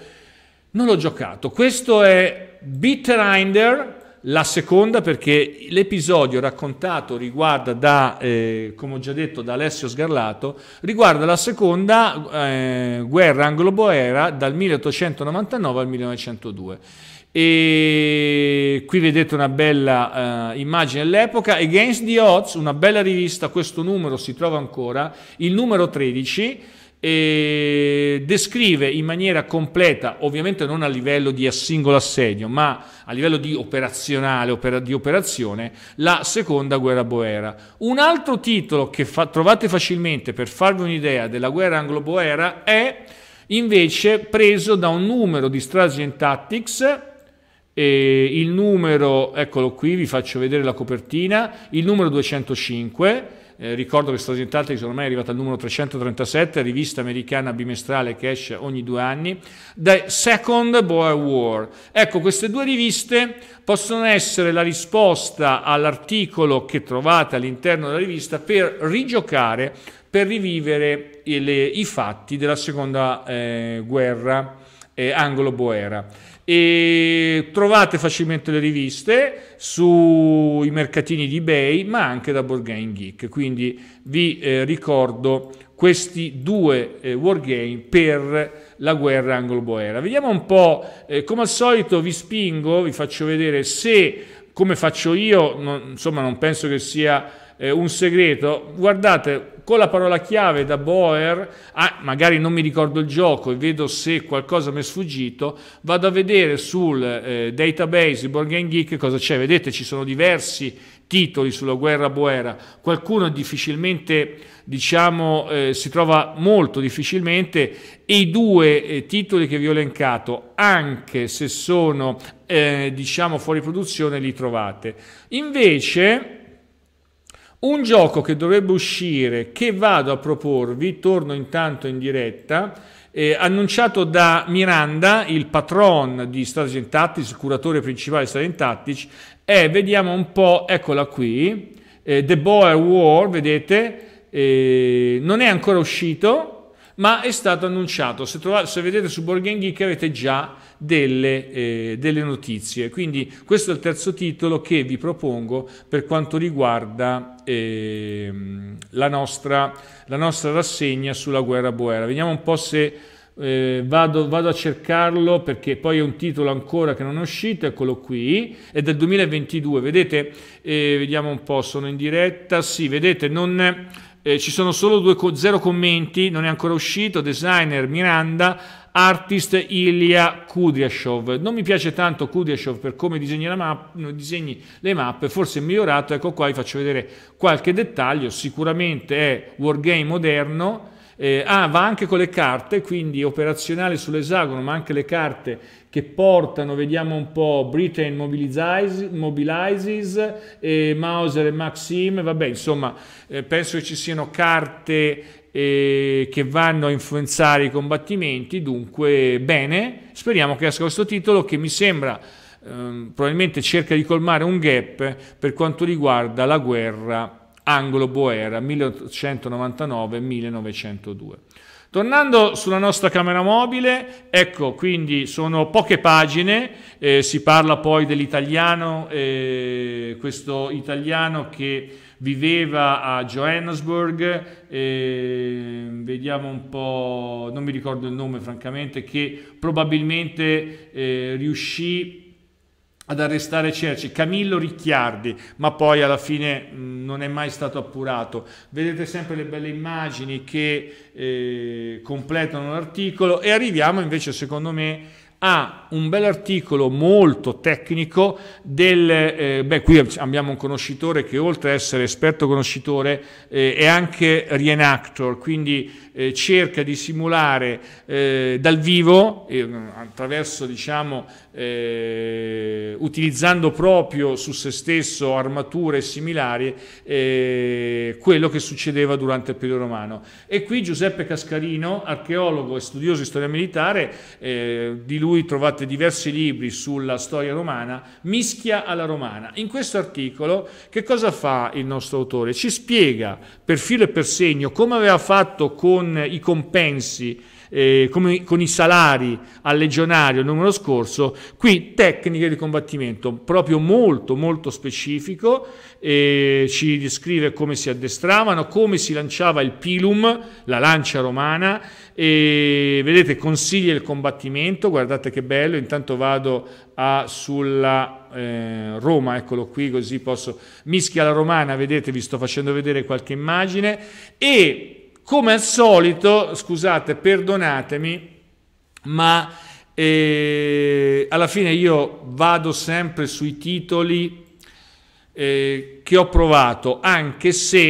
S1: non l'ho giocato. Questo è Bitter Biterinder la seconda perché l'episodio raccontato riguarda da, eh, come ho già detto, da Alessio Sgarlato, riguarda la seconda eh, guerra anglo-boera dal 1899 al 1902. E qui vedete una bella eh, immagine dell'epoca, Against the Odds, una bella rivista, questo numero si trova ancora, il numero 13 eh, descrive in maniera completa, ovviamente non a livello di singolo assedio, ma a livello di operazionale, opera, di operazione, la seconda guerra boera. Un altro titolo che fa, trovate facilmente per farvi un'idea della guerra anglo-boera è invece preso da un numero di Strategy Tactics, eh, il numero, eccolo qui, vi faccio vedere la copertina, il numero 205 eh, ricordo che Studies in Tactics ormai è arrivata al numero 337, rivista americana bimestrale che esce ogni due anni, The Second Boer War. Ecco, queste due riviste possono essere la risposta all'articolo che trovate all'interno della rivista per rigiocare, per rivivere le, i fatti della seconda eh, guerra eh, anglo-boera e trovate facilmente le riviste sui mercatini di eBay ma anche da Board Game Geek quindi vi eh, ricordo questi due eh, wargame per la guerra anglo-boera vediamo un po' eh, come al solito vi spingo vi faccio vedere se come faccio io non, insomma non penso che sia eh, un segreto, guardate con la parola chiave da Boer, ah, magari non mi ricordo il gioco e vedo se qualcosa mi è sfuggito, vado a vedere sul eh, database di Board Game Geek cosa c'è, vedete ci sono diversi titoli sulla guerra boera, qualcuno difficilmente, diciamo, eh, si trova molto difficilmente e i due eh, titoli che vi ho elencato, anche se sono, eh, diciamo, fuori produzione, li trovate. Invece, un gioco che dovrebbe uscire, che vado a proporvi, torno intanto in diretta, eh, annunciato da Miranda, il patron di Strategy Tactics, il curatore principale di Strategy Tactics, è, vediamo un po', eccola qui, eh, The Boer War, vedete, eh, non è ancora uscito, ma è stato annunciato. Se, trovate, se vedete su Board Game Geek avete già delle, eh, delle notizie. Quindi questo è il terzo titolo che vi propongo per quanto riguarda eh, la, nostra, la nostra rassegna sulla guerra boera. Vediamo un po' se... Eh, vado, vado, a cercarlo perché poi è un titolo ancora che non è uscito, eccolo qui, è del 2022, vedete, eh, vediamo un po', sono in diretta, sì, vedete, non, eh, ci sono solo due, zero commenti, non è ancora uscito, designer Miranda artist Ilya Kudryashov. Non mi piace tanto Kudryashov per come disegna, map, disegni le mappe, forse è migliorato, ecco qua vi faccio vedere qualche dettaglio, sicuramente è wargame moderno, eh, ah, va anche con le carte, quindi operazionale sull'esagono, ma anche le carte che portano, vediamo un po', Britain Mobilizes, Mobilizes eh, Mauser e Maxim, vabbè, insomma, eh, penso che ci siano carte che vanno a influenzare i combattimenti, dunque bene, speriamo che esca questo titolo che mi sembra ehm, probabilmente cerca di colmare un gap per quanto riguarda la guerra anglo-boera 1899-1902. Tornando sulla nostra camera mobile, ecco quindi sono poche pagine, eh, si parla poi dell'italiano, eh, questo italiano che viveva a Johannesburg, eh, vediamo un po', non mi ricordo il nome francamente, che probabilmente eh, riuscì ad arrestare Cerci, Camillo Ricchiardi, ma poi alla fine mh, mm, non è mai stato appurato. Vedete sempre le belle immagini che eh, completano l'articolo e arriviamo invece, secondo me, ha un bel articolo molto tecnico del, eh, beh qui abbiamo un conoscitore che oltre ad essere esperto conoscitore eh, è anche reenactor, quindi eh, cerca di simulare eh, dal vivo, eh, attraverso, diciamo, eh, utilizzando proprio su se stesso armature similari, eh, quello che succedeva durante il periodo romano. E qui Giuseppe Cascarino, archeologo e studioso di storia militare, eh, di lui trovate diversi libri sulla storia romana, mischia alla romana. In questo articolo che cosa fa il nostro autore? Ci spiega per filo e per segno come aveva fatto con con i compensi, eh, come, con i salari al legionario numero scorso, qui tecniche di combattimento proprio molto molto specifico, eh, ci descrive come si addestravano, come si lanciava il pilum, la lancia romana, eh, vedete consiglia il combattimento, guardate che bello, intanto vado a, sulla eh, Roma, eccolo qui così posso, mischia la romana, vedete vi sto facendo vedere qualche immagine e come al solito, scusate, perdonatemi, ma eh, alla fine io vado sempre sui titoli eh, che ho provato, anche se,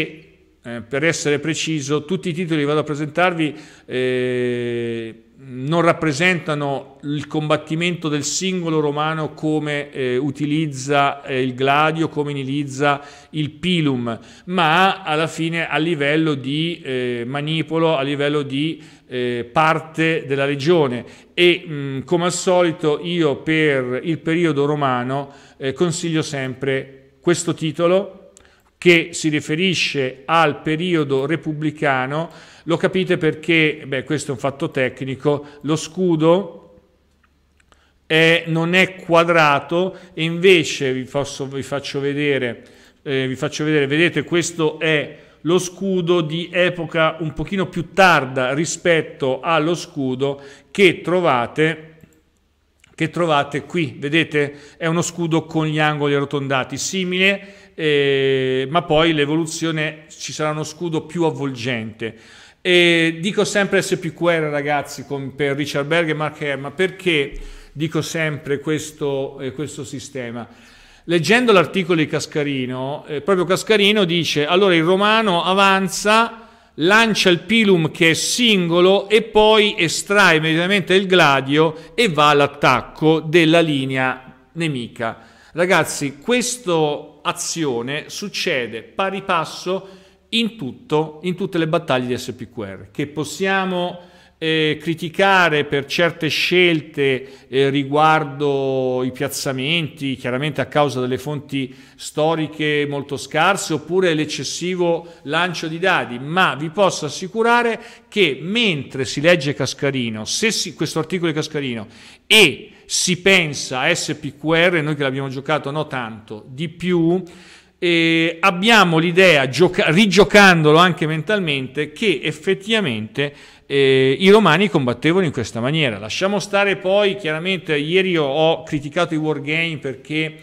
S1: eh, per essere preciso, tutti i titoli che vado a presentarvi eh, non rappresentano il combattimento del singolo romano come eh, utilizza eh, il gladio, come utilizza il pilum, ma alla fine a livello di eh, manipolo, a livello di eh, parte della legione e mh, come al solito io per il periodo romano eh, consiglio sempre questo titolo che si riferisce al periodo repubblicano lo capite perché, beh, questo è un fatto tecnico, lo scudo è, non è quadrato e invece vi, posso, vi, faccio vedere, eh, vi faccio vedere, vedete questo è lo scudo di epoca un pochino più tarda rispetto allo scudo che trovate che trovate qui, vedete? È uno scudo con gli angoli arrotondati, simile, eh, ma poi l'evoluzione ci sarà uno scudo più avvolgente. E dico sempre SPQR ragazzi con, per Richard Berg e Mark Herman perché dico sempre questo, eh, questo sistema. Leggendo l'articolo di Cascarino, eh, proprio Cascarino dice allora il romano avanza, lancia il pilum che è singolo e poi estrae immediatamente il gladio e va all'attacco della linea nemica. Ragazzi, questa azione succede pari passo in, tutto, in tutte le battaglie di SPQR, che possiamo eh, criticare per certe scelte eh, riguardo i piazzamenti, chiaramente a causa delle fonti storiche molto scarse, oppure l'eccessivo lancio di dadi, ma vi posso assicurare che mentre si legge Cascarino, se si, questo articolo di Cascarino, e si pensa a SPQR, noi che l'abbiamo giocato no tanto, di più, eh, abbiamo l'idea, gioca- rigiocandolo anche mentalmente, che effettivamente eh, i romani combattevano in questa maniera. Lasciamo stare poi, chiaramente, ieri ho criticato i wargame perché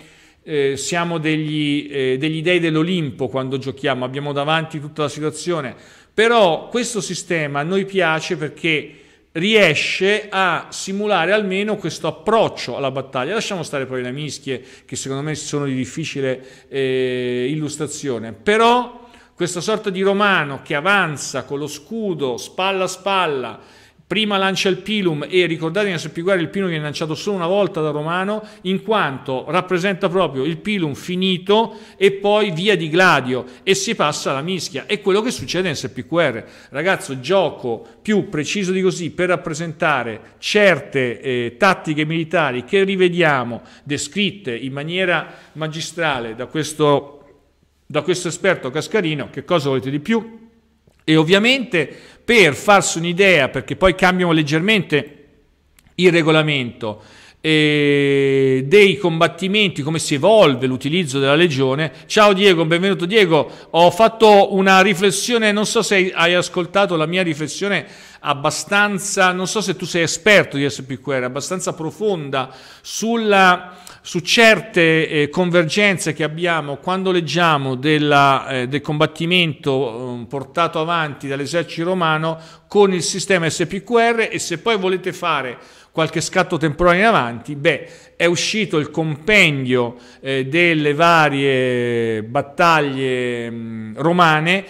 S1: eh, siamo degli, eh, degli dei dell'Olimpo quando giochiamo, abbiamo davanti tutta la situazione, però questo sistema a noi piace perché riesce a simulare almeno questo approccio alla battaglia. Lasciamo stare poi le mischie, che secondo me sono di difficile eh, illustrazione, però questa sorta di romano che avanza con lo scudo spalla a spalla, Prima lancia il Pilum e ricordate che nel Sepiguari il Pilum viene lanciato solo una volta da Romano in quanto rappresenta proprio il Pilum finito e poi via di Gladio e si passa alla mischia. È quello che succede nel SPQR. Ragazzo, gioco più preciso di così per rappresentare certe eh, tattiche militari che rivediamo descritte in maniera magistrale da questo, da questo esperto Cascarino. Che cosa volete di più? E ovviamente per farsi un'idea, perché poi cambiano leggermente il regolamento eh, dei combattimenti, come si evolve l'utilizzo della legione. Ciao Diego, benvenuto Diego, ho fatto una riflessione, non so se hai ascoltato la mia riflessione abbastanza, non so se tu sei esperto di SPQR, abbastanza profonda sulla su certe eh, convergenze che abbiamo quando leggiamo della, eh, del combattimento eh, portato avanti dall'esercito romano con il sistema SPQR e se poi volete fare qualche scatto temporale in avanti, beh, è uscito il compendio eh, delle varie battaglie mh, mm, romane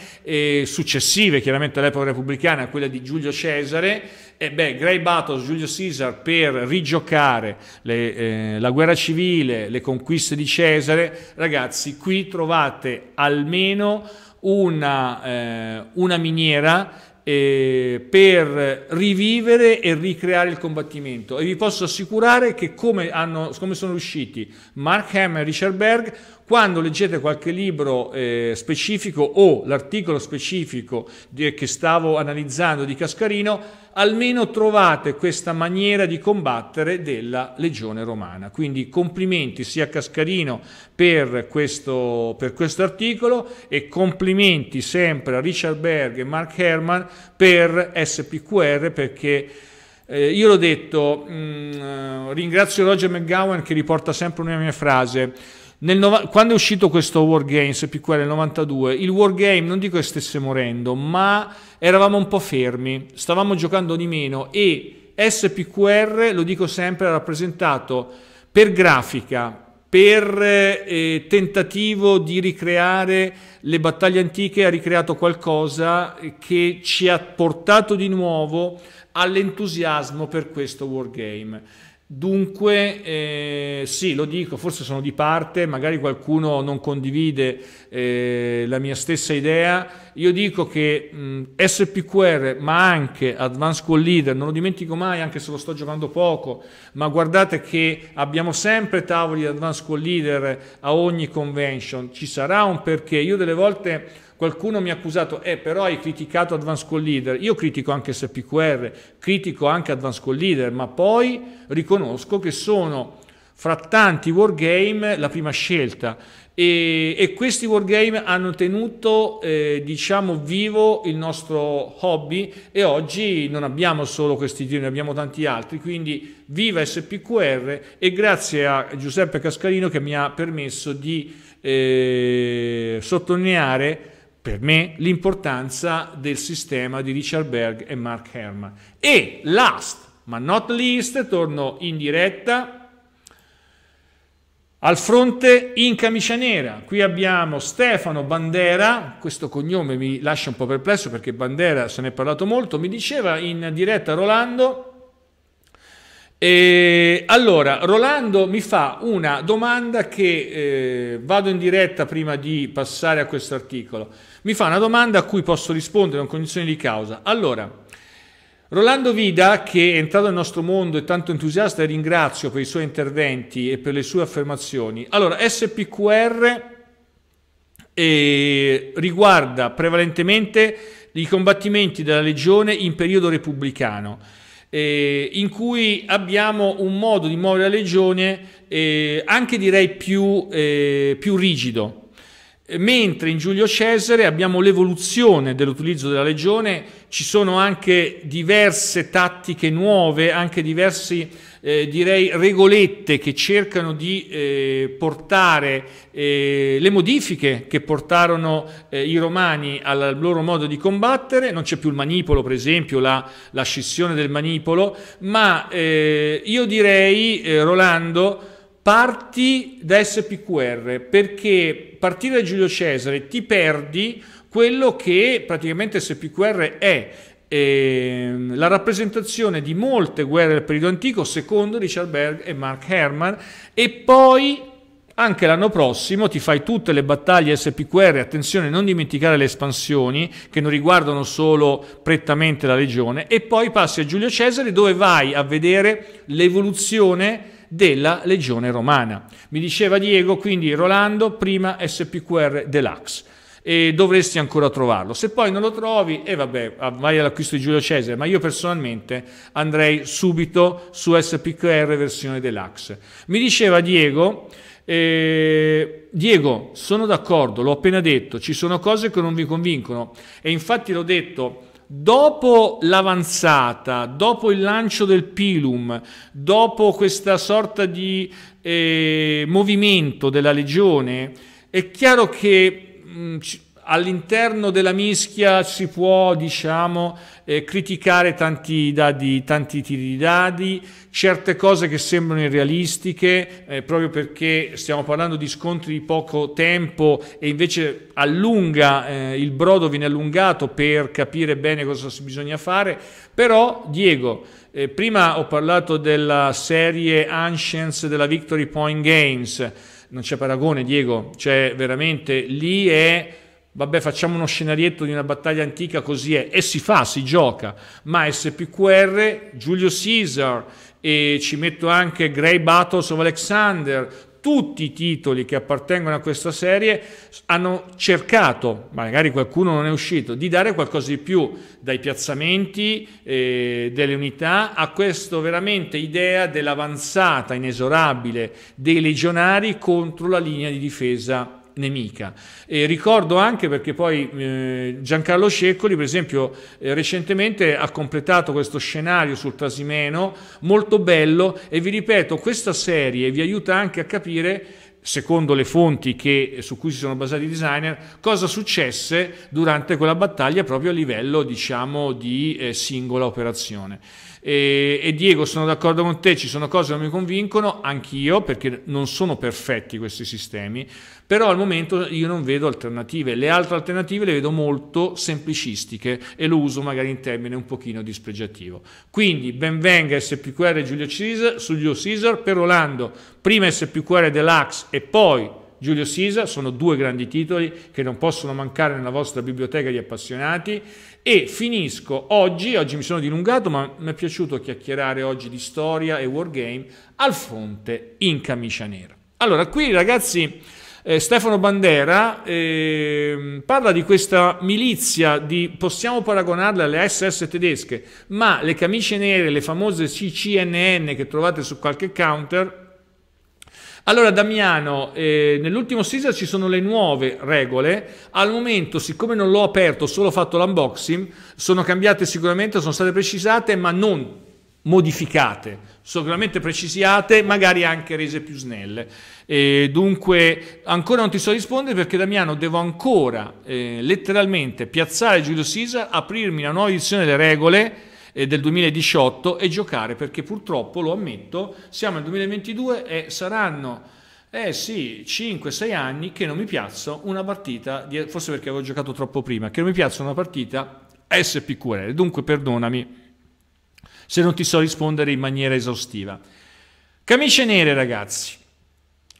S1: successive chiaramente all'epoca repubblicana, quella di Giulio Cesare, e eh, beh, Gray Battles, Giulio Caesar per rigiocare le, eh, la guerra civile, le conquiste di Cesare, ragazzi, qui trovate almeno una, eh, una miniera eh, per rivivere e ricreare il combattimento e vi posso assicurare che come, hanno, come sono riusciti Mark Hammer e Richard Berg quando leggete qualche libro eh, specifico o l'articolo specifico di, eh, che stavo analizzando di Cascarino, almeno trovate questa maniera di combattere della legione romana. Quindi complimenti sia a Cascarino per questo, per questo articolo e complimenti sempre a Richard Berg e Mark Herman per SPQR perché... Eh, io l'ho detto, mh, mm, eh, ringrazio Roger McGowan che riporta sempre una mia frase. No- quando è uscito questo Wargames PQR nel 92, il Wargame non dico che stesse morendo, ma eravamo un po' fermi, stavamo giocando di meno e SPQR, lo dico sempre, ha rappresentato per grafica, per eh, tentativo di ricreare le battaglie antiche, ha ricreato qualcosa che ci ha portato di nuovo all'entusiasmo per questo Wargame. Dunque, eh, sì, lo dico, forse sono di parte, magari qualcuno non condivide eh, la mia stessa idea. Io dico che mh, mm, SPQR, ma anche Advanced Call Leader, non lo dimentico mai, anche se lo sto giocando poco, ma guardate che abbiamo sempre tavoli di Advanced Call Leader a ogni convention. Ci sarà un perché. Io delle volte Qualcuno mi ha accusato, eh però hai criticato Advanced Call Leader, io critico anche SPQR, critico anche Advanced Call Leader, ma poi riconosco che sono fra tanti wargame la prima scelta e, e questi wargame hanno tenuto eh, diciamo vivo il nostro hobby e oggi non abbiamo solo questi due, ne abbiamo tanti altri quindi viva SPQR e grazie a Giuseppe Cascarino che mi ha permesso di eh, sottolineare per me l'importanza del sistema di Richard Berg e Mark Herman. E last ma not least, torno in diretta al fronte in camicia nera, qui abbiamo Stefano Bandera, questo cognome mi lascia un po' perplesso perché Bandera se ne è parlato molto, mi diceva in diretta Rolando, e allora Rolando mi fa una domanda che eh, vado in diretta prima di passare a questo articolo mi fa una domanda a cui posso rispondere con cognizione di causa. Allora, Rolando Vida, che è entrato nel nostro mondo e tanto entusiasta, e ringrazio per i suoi interventi e per le sue affermazioni. Allora, SPQR eh, riguarda prevalentemente i combattimenti della Legione in periodo repubblicano. Eh, in cui abbiamo un modo di muovere la legione eh, anche direi più, eh, più rigido, eh, mentre in Giulio Cesare abbiamo l'evoluzione dell'utilizzo della legione, ci sono anche diverse tattiche nuove, anche diverse eh, direi regolette che cercano di eh, portare eh, le modifiche che portarono eh, i romani al loro modo di combattere, non c'è più il manipolo per esempio, la, la scissione del manipolo, ma eh, io direi, Rolando, parti da SPQR perché partire da Giulio Cesare ti perdi quello che praticamente SPQR è ehm, la rappresentazione di molte guerre del periodo antico secondo Richard Berg e Mark Herman e poi anche l'anno prossimo ti fai tutte le battaglie SPQR, attenzione non dimenticare le espansioni che non riguardano solo prettamente la legione e poi passi a Giulio Cesare dove vai a vedere l'evoluzione della legione romana. Mi diceva Diego, quindi Rolando, prima SPQR Deluxe e dovresti ancora trovarlo. Se poi non lo trovi, e eh vabbè, ah, vai all'acquisto di Giulio Cesare, ma io personalmente andrei subito su SPQR versione deluxe. Mi diceva Diego, eh, Diego, sono d'accordo, l'ho appena detto, ci sono cose che non vi convincono e infatti l'ho detto Dopo l'avanzata, dopo il lancio del pilum, dopo questa sorta di eh, movimento della legione, è chiaro che mh, mm, all'interno della mischia si può diciamo, eh, criticare tanti, dadi, tanti tiri di dadi, certe cose che sembrano irrealistiche, eh, proprio perché stiamo parlando di scontri di poco tempo e invece allunga, eh, il brodo viene allungato per capire bene cosa bisogna fare, però Diego, eh, prima ho parlato della serie Ancients della Victory Point Games, non c'è paragone Diego, cioè veramente lì è vabbè facciamo uno scenarietto di una battaglia antica così è, e si fa, si gioca, ma SPQR, Giulio Caesar e ci metto anche Grey Battles of Alexander, tutti i titoli che appartengono a questa serie hanno cercato, magari qualcuno non è uscito, di dare qualcosa di più dai piazzamenti eh, delle unità a questa veramente idea dell'avanzata inesorabile dei legionari contro la linea di difesa nemica. E ricordo anche perché poi eh, Giancarlo Sceccoli, per esempio, eh, recentemente ha completato questo scenario sul Trasimeno, molto bello, e vi ripeto, questa serie vi aiuta anche a capire secondo le fonti che, su cui si sono basati i designer, cosa successe durante quella battaglia proprio a livello diciamo, di eh, singola operazione. E, e Diego, sono d'accordo con te, ci sono cose che non mi convincono, anch'io, perché non sono perfetti questi sistemi, però al momento io non vedo alternative. Le altre alternative le vedo molto semplicistiche e lo uso magari in termine un pochino dispregiativo. Quindi benvenga SPQR Giulio Cis, Giulio Caesar per Rolando, prima SPQR Deluxe e poi Giulio Sisa, sono due grandi titoli che non possono mancare nella vostra biblioteca di appassionati e finisco oggi, oggi mi sono dilungato ma mi è piaciuto chiacchierare oggi di storia e wargame al fronte in camicia nera. Allora qui ragazzi eh, Stefano Bandera eh, parla di questa milizia, di, possiamo paragonarla alle SS tedesche, ma le camicie nere, le famose CCNN che trovate su qualche counter, allora Damiano, eh, nell'ultimo Caesar ci sono le nuove regole, al momento siccome non l'ho aperto, solo fatto l'unboxing, sono cambiate sicuramente, sono state precisate ma non modificate, sicuramente precisate, magari anche rese più snelle. E eh, dunque ancora non ti so rispondere perché Damiano devo ancora eh, letteralmente piazzare Giulio Caesar, aprirmi una nuova edizione delle regole del 2018 e giocare perché purtroppo, lo ammetto, siamo nel 2022 e saranno... Eh sì, 5-6 anni che non mi piazzo una partita, forse perché avevo giocato troppo prima, che non mi piazzo una partita SPQL. Dunque perdonami se non ti so rispondere in maniera esaustiva. Camicie nere ragazzi.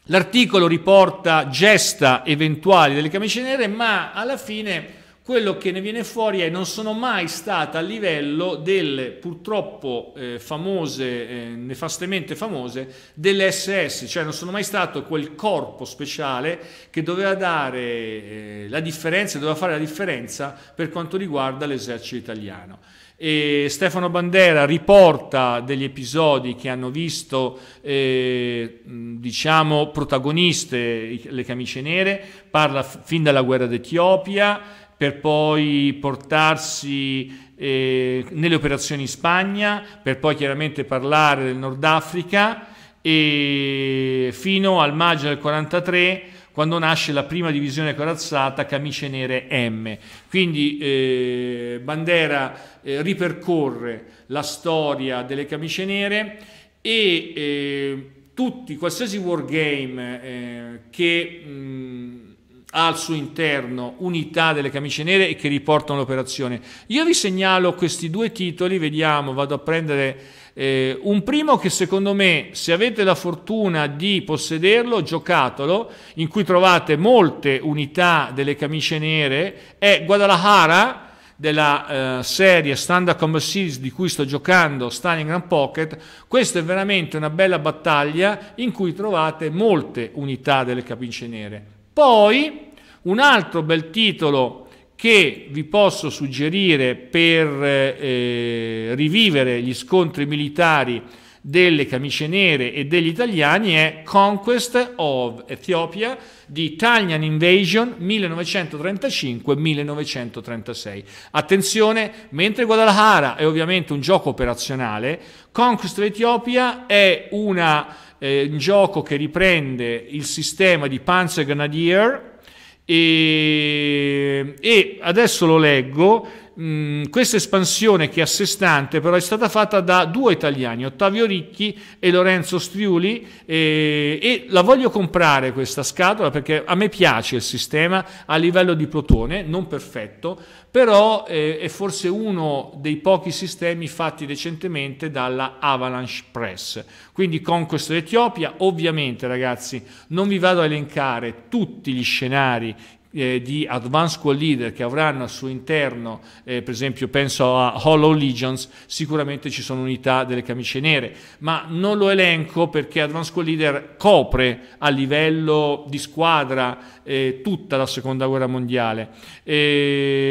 S1: L'articolo riporta gesta eventuali delle camicie nere, ma alla fine quello che ne viene fuori è non sono mai stata a livello delle purtroppo eh, famose, eh, nefastemente famose, delle SS, cioè non sono mai stato quel corpo speciale che doveva dare eh, la differenza, doveva fare la differenza per quanto riguarda l'esercito italiano. E Stefano Bandera riporta degli episodi che hanno visto eh, diciamo protagoniste le camicie nere, parla fin dalla guerra d'Etiopia, per poi portarsi eh, nelle operazioni in Spagna, per poi chiaramente parlare del Nord Africa e fino al maggio del 43 quando nasce la prima divisione corazzata camicie nere M. Quindi eh, Bandera eh, ripercorre la storia delle camicie nere e eh, tutti, qualsiasi wargame eh, che... Mh, al suo interno unità delle camicie nere e che riportano l'operazione. Io vi segnalo questi due titoli, vediamo, vado a prendere eh, un primo che secondo me, se avete la fortuna di possederlo, giocatelo, in cui trovate molte unità delle camicie nere, è Guadalajara della eh, serie Standard Combat Series di cui sto giocando, Stalingram Pocket, questa è veramente una bella battaglia in cui trovate molte unità delle camicie nere. Poi un altro bel titolo che vi posso suggerire per eh, eh, rivivere gli scontri militari delle camicie nere e degli italiani è Conquest of Ethiopia di Italian Invasion 1935-1936. Attenzione, mentre Guadalajara è ovviamente un gioco operazionale, Conquest of Ethiopia è una eh, un gioco che riprende il sistema di Panzer Grenadier e, e adesso lo leggo, mh, mm, questa espansione che è a sé stante però è stata fatta da due italiani, Ottavio Ricchi e Lorenzo Striuli e, e, la voglio comprare questa scatola perché a me piace il sistema a livello di plotone, non perfetto, però eh, è forse uno dei pochi sistemi fatti recentemente dalla Avalanche Press. Quindi Conquest Etiopia, ovviamente ragazzi non vi vado a elencare tutti gli scenari eh, di Advanced School Leader che avranno al suo interno, eh, per esempio penso a Hollow Legions, sicuramente ci sono unità delle camicie nere, ma non lo elenco perché Advanced School Leader copre a livello di squadra eh, tutta la seconda guerra mondiale. E eh,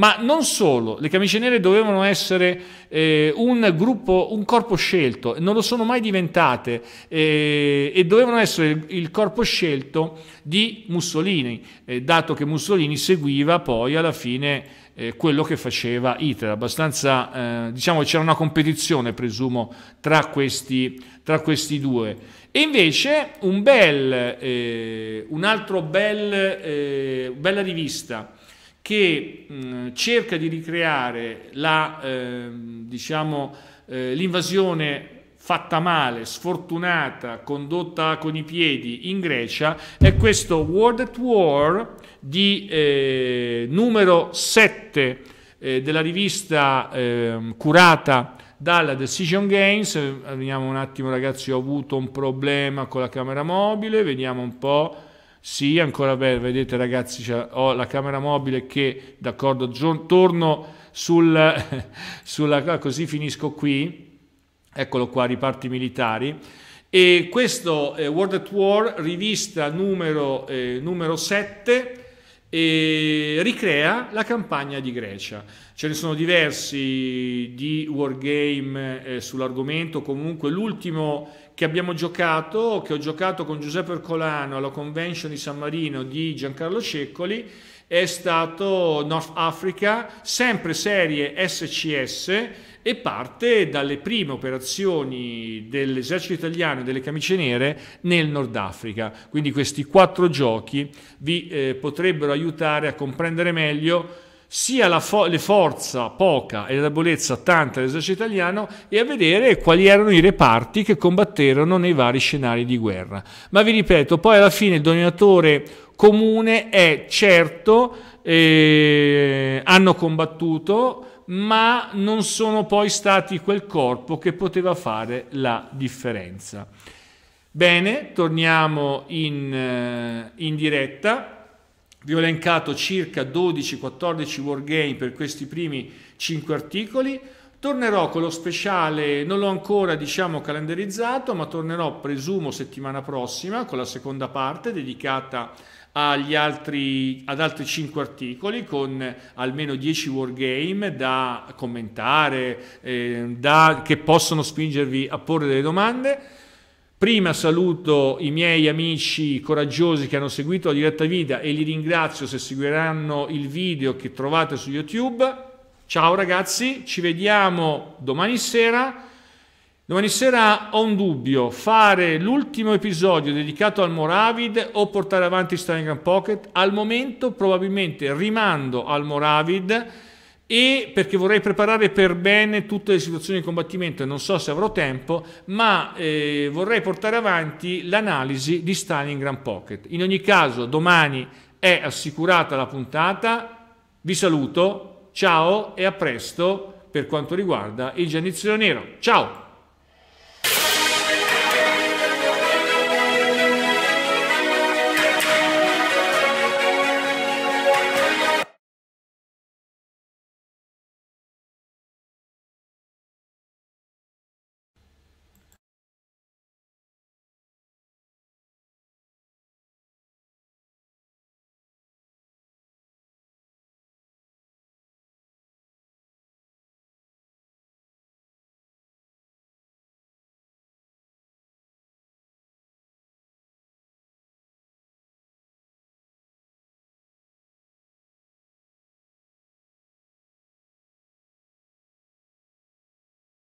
S1: ma non solo, le camicie nere dovevano essere eh, un gruppo, un corpo scelto, non lo sono mai diventate eh, e dovevano essere il corpo scelto di Mussolini, eh, dato che Mussolini seguiva poi alla fine eh, quello che faceva Hitler, abbastanza, eh, diciamo c'era una competizione presumo tra questi, tra questi due. E invece un bel, eh, un altro bel, bella rivista, che mh, cerca di ricreare la, eh, diciamo, eh, l'invasione fatta male, sfortunata, condotta con i piedi in Grecia, è questo World at War di eh, numero 7 eh, della rivista ehm, curata dalla Decision Games. Vediamo un attimo ragazzi, ho avuto un problema con la camera mobile, vediamo un po' Sì, ancora bello, vedete ragazzi, ho la camera mobile che, d'accordo, torno sul, <laughs> sulla, così finisco qui, eccolo qua, riparti militari. E questo eh, World at War, rivista numero, eh, numero 7, e ricrea la campagna di Grecia. Ce ne sono diversi di wargame eh, sull'argomento, comunque l'ultimo che abbiamo giocato, che ho giocato con Giuseppe Ercolano alla convention di San Marino di Giancarlo Ceccoli, è stato North Africa, sempre serie SCS e parte dalle prime operazioni dell'esercito italiano e delle camicie nere nel Nord Africa. Quindi questi quattro giochi vi eh, potrebbero aiutare a comprendere meglio sia fo- le forza poca e la debolezza tanta dell'esercito italiano e a vedere quali erano i reparti che combatterono nei vari scenari di guerra. Ma vi ripeto, poi alla fine il dominatore comune è certo, eh, hanno combattuto, ma non sono poi stati quel corpo che poteva fare la differenza. Bene, torniamo in, eh, in diretta. Vi ho elencato circa 12-14 wargame per questi primi 5 articoli. Tornerò con lo speciale, non l'ho ancora diciamo calendarizzato, ma tornerò presumo settimana prossima con la seconda parte dedicata altri, ad altri 5 articoli con almeno 10 wargame da commentare, eh, da, che possono spingervi a porre delle domande. Prima saluto i miei amici coraggiosi che hanno seguito la diretta video e li ringrazio se seguiranno il video che trovate su YouTube. Ciao ragazzi, ci vediamo domani sera. Domani sera ho un dubbio, fare l'ultimo episodio dedicato al Moravid o portare avanti Instagram Pocket? Al momento probabilmente rimando al Moravid e perché vorrei preparare per bene tutte le situazioni di combattimento e non so se avrò tempo, ma eh, vorrei portare avanti l'analisi di Grand Pocket. In ogni caso, domani è assicurata la puntata. Vi saluto, ciao e a presto per quanto riguarda il giannizio Nero. Ciao!